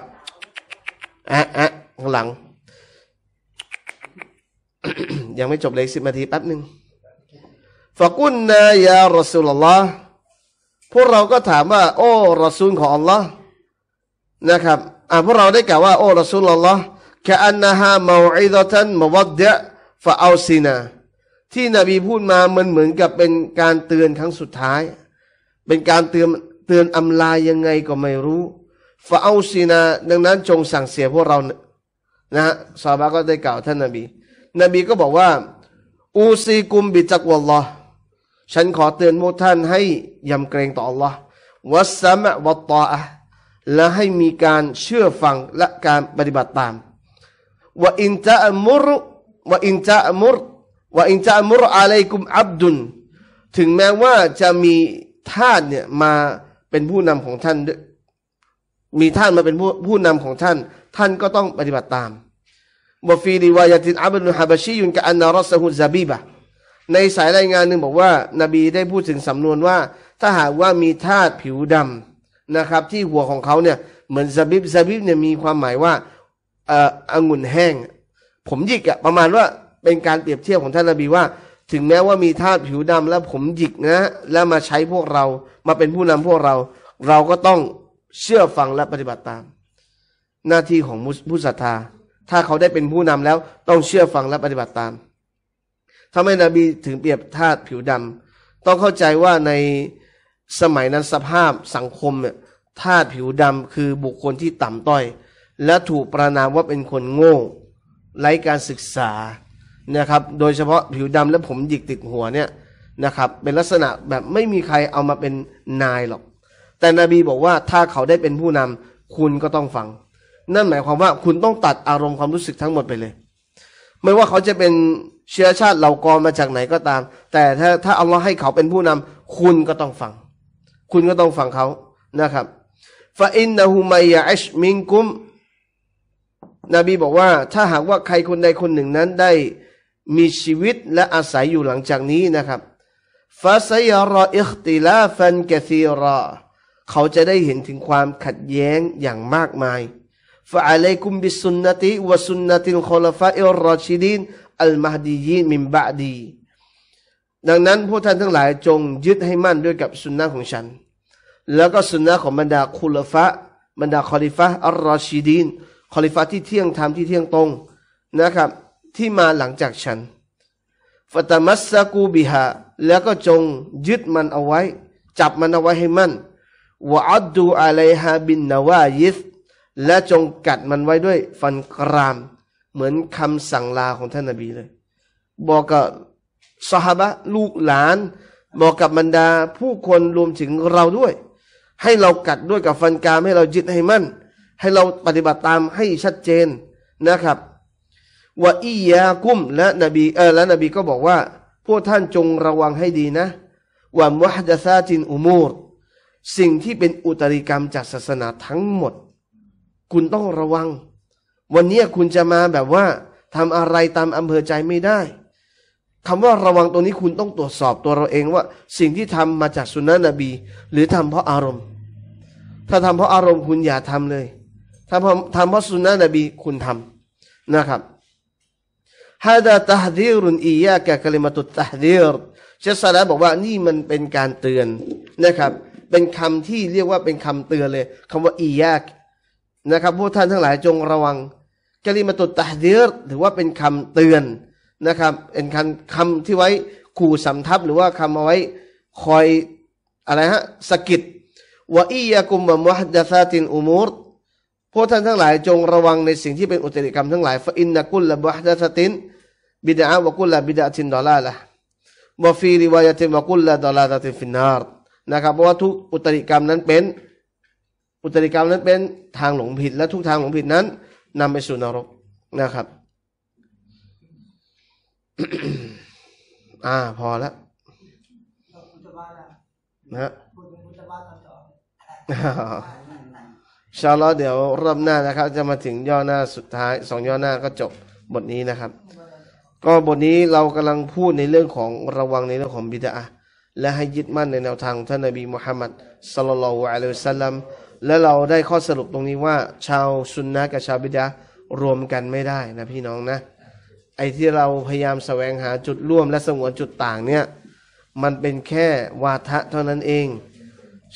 Speaker 1: อ่ะอ่ะข้างหลัง ยังไม่จบเลยสิบนาทีแป๊บหนึ่งฟักุนนายาอัลลอฮ์พวกเราก็ถามว่า โอ้รอซูลของอัลลอฮ์นะครับอ่าพวกเราได้กล่าวว่า โอ้รอซูลอัลลอฮ์แค่อันนะฮะมาอิดะทันมาวัดเดะฟะออาซีนาที่นบีพูดมามันเหมือนกับเป็นการเตือนครั้งสุดท้าย เป็นการเตือนเตือนอำลายังไงก็ไม่รู้ฟาเอาซีนาดังนั้นจงสั่งเสียพวกเรา นะฮะซาบะก็ได้กล่าวท่านนบี นบีก็บอกว่า อูซีกุมบิจักวัลลอฮ์ฉันขอเตือนพวกท่านให้ยำเกรงต่ออัลลอฮ์วัสมะวัตตออะและให้มีการเชื่อฟังและการปฏิบัติตามว่าอินจะมุรว่าอินจะมุรว่าอินจามุรอะไรกุมอับดุลถึงแม้ว่าจะมีท่านเนี่ยมาเป็นผู้นำของท่านมีท่านมาเป็นผู้ผู้นำของท่าน ท่านก็ต้องปฏิบัติตามบฟีริวายตินอับดุลฮะบชียุนกะอันนารสฮุซาบีบะ ในสายรายงานหนึ่งบอกว่า นบีได้พูดถึงสำนวนว่า ถ้าหากว่ามีทาสผิวดำนะครับ ที่หัวของเขาเนี่ย เหมือนซาบิบซาบิบเนี่ยมีความหมายว่าอ่องุ่นแห้ง ผมยิกอะประมาณว่าเป็นการเปรียบเทียบของท่านนบีว่า ถึงแม้ว่ามีทาสผิวดำและผมหยิกนะและมาใช้พวกเรามาเป็นผู้นำพวกเราเราก็ต้องเชื่อฟังและปฏิบัติตาม หน้าที่ของผู้ศรัทธา ถ้าเขาได้เป็นผู้นำแล้วต้องเชื่อฟังและปฏิบัติตาม ทำไมนบีถึงเปรียบทาสผิวดำต้องเข้าใจว่าในสมัยนั้นสภาพสังคมเนี่ยทาสผิวดำคือบุคคลที่ต่ำต้อย และถูกประนามว่าเป็นคนโง่ไร้การศึกษานะครับ โดยเฉพาะผิวดำและผมหยิกติดหัวเนี่ยนะครับ เป็นลักษณะแบบไม่มีใครเอามาเป็นนายหรอก แต่นบีบอกว่าถ้าเขาได้เป็นผู้นำ คุณก็ต้องฟัง นั่นหมายความว่าคุณต้องตัดอารมณ์ความรู้สึกทั้งหมดไปเลย ไม่ว่าเขาจะเป็นเชื้อชาติเหล่ากรมาจากไหนก็ตาม แต่ถ้าถ้าเอาลรอให้เขาเป็นผู้นำ คุณก็ต้องฟัง คุณก็ต้องฟังเขานะครับฟาอินนาฮูมายอชมิงกุมนบีบอกว่าถ้าหากว่าใครคนใดคนหนึ่งนั้นได้มีชีวิตและอาศัยอยู่หลังจากนี้นะครับฟาซยรออิคติลาฟันกซีรอ เขาจะได้เห็นถึงความขัดแย้งอย่างมากมายฟาอเลกุมบิสุนนติวะสุนนติลคอลฟาอิรอชิดินอัลมาฮดียีมิมบะดี ดังนั้นพวกท่านทั้งหลายจงยึดให้มั่นด้วยกับสุนนะของฉัน แล้วก็สุนนะของบรรดาคุลฟะบรรดาคอลิฟะอัลรอชิดีนคอลิฟะที่เที่ยงธรรมที่เที่ยงตรงนะครับที่มาหลังจากฉันฟตมัสกูบิฮะแล้วก็จงยึดมันเอาไว้ จับมันเอาไว้ให้มั่นวะอัดดูอะไรฮาบินนาวายิสและจงกัดมันไว้ด้วยฟันกราม เหมือนคำสั่งลาของท่านนาบีเลย บอกกับสหบะลูกหลาน บอกกับบรรดาผู้คนรวมถึงเราด้วย ให้เรากัดด้วยกับฟันกรามให้เรายึดให้มั่น ให้เราปฏิบัติตามให้ชัดเจนนะครับวะอียากุมและ นบีเออและ นบีก็บอกว่า พวกท่านจงระวังให้ดีนะว่ามุฮัดซาจินอุมูร สิ่งที่เป็นอุตริกรรมจากศาสนาทั้งหมด คุณต้องระวัง วันนี้ คุณจะมาแบบว่าทำอะไรตามอำเภอใจไม่ได้คำว่าระวังตัวนี้คุณต้องตรวจสอบตัวเราเองว่า สิ่งที่ทำมาจากสุนนะนบี หรือทำเพราะอารมณ์ ถ้าทำเพราะอารมณ์คุณอย่าทำเลยถ้าทำเพราะสุนนะนบี คุณทำนะครับฮาดาตาฮดีรุนอียากะกลิมาตุตาฮดีรเชสซาลาบอกว่านี่มันเป็นการเตือนนะครับเป็นคำที่เรียกว่าเป็นคำเตือนเลย คำว่าอียากนะครับพวกท่านทั้งหลายจงระวังกะลิมาตุตาฮดีรถือว่าเป็นคำเตือนนะครับเป็นคำคำที่ไว้ขู่สำทับหรือว่าคำเอาไว้คอยอะไรฮะสกิดว่าอียากุมมะมุฮัดดะซาตินอุมูร์วกท่านทั้งหลายจงระวังในสิ่งที่เป็นอุตริกรรมทั้งหลายฟอินนักุลละบะฮดะสติน บิดาวะกุลละบิดาตินดอลาละวะฟีริวายติวะกุลละดอลาตินฟินนาร์นะครับเพราะว่าทุกอุตริกรรมนั้นเป็น อุตริกรรมนั้นเป็นทางหลงผิด และทุกทางหลงผิดนั้นนำไปสู่นรกนะครับ อ่า พอแล้วนะฮะชาลอเดี๋ยวรอบหน้านะครับจะมาถึงย่อหน้าสุดท้ายสองย่อหน้าก็จบบทนี้นะครับ ก็บทนี้เรากำลังพูดในเรื่องของระวังในเรื่องของบิดาและให้ยึดมั่นในแนวทางท่านนบีมุฮัมมัดสุลลัลวะฮลัยสัลลัมและเราได้ข้อสรุปตรงนี้ว่า ชาวซุนนะกับชาวบิดารวมกันไม่ได้นะพี่น้องนะ ไอ้ที่เราพยายามสแสวงหาจุดร่วมและสงวนจุดต่างเนี่ยมันเป็นแค่วาทะเท่านั้นเอง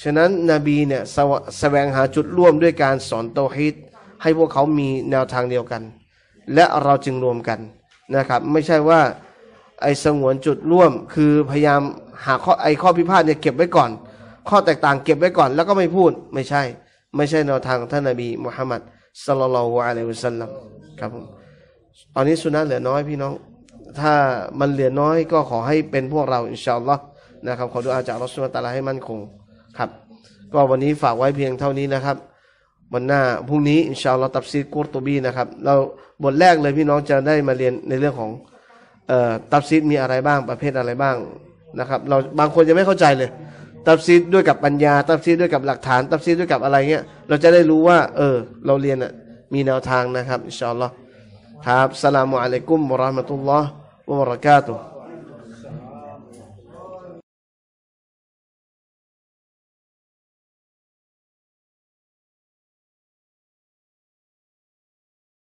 Speaker 1: ฉะนั้นนบีเนี่ยสแสวงหาจุดร่วมด้วยการสอนโตฮิตให้พวกเขามีแนวทางเดียวกัน และเราจึงรวมกันนะครับ ไม่ใช่ว่าไอ้สงวนจุดร่วม คือพยายามหาข้อไอ้ข้อพิพาทเนี่ยเก็บไว้ก่อน ข้อแตกต่างเก็บไว้ก่อน แล้วก็ไม่พูดไม่ใช่ไม่ใช่แนวทางท่านนบีมุฮัมมัดสลลัลวะอะลัยฮิสัลลัมครับผมตอนนี้สุนัขเหลือน้อยพี่น้อง ถ้ามันเหลือน้อยก็ขอให้เป็นพวกเราอินชาอัลลอฮ์นะครับขอดูอาจารย์รลอฮ์สุลตาลาให้มั่นคงครับก็วันนี้ฝากไว้เพียงเท่านี้นะครับวันหน้าพรุ่งนี้ อินชาอัลลอฮ์ตับซีกูรตูบีนะครับ เราบทแรกเลยพี่น้องจะได้มาเรียนในเรื่องของ เอ่อตับซีดมีอะไรบ้างประเภทอะไรบ้างนะครับ เราบางคนยังไม่เข้าใจเลย ตับซีดด้วยกับปัญญาตับซีดด้วยกับหลักฐาน ตับซีดด้วยกับอะไรเงี้ยเราจะได้รู้ว่า เออ เราเรียนอ่ะ มีแนวทางนะครับ อินชาอัลลอฮ์ครับ สลามุอะลัยกุมวะราะห์มะตุลลอฮ์วะบะเราะกาตุฮ์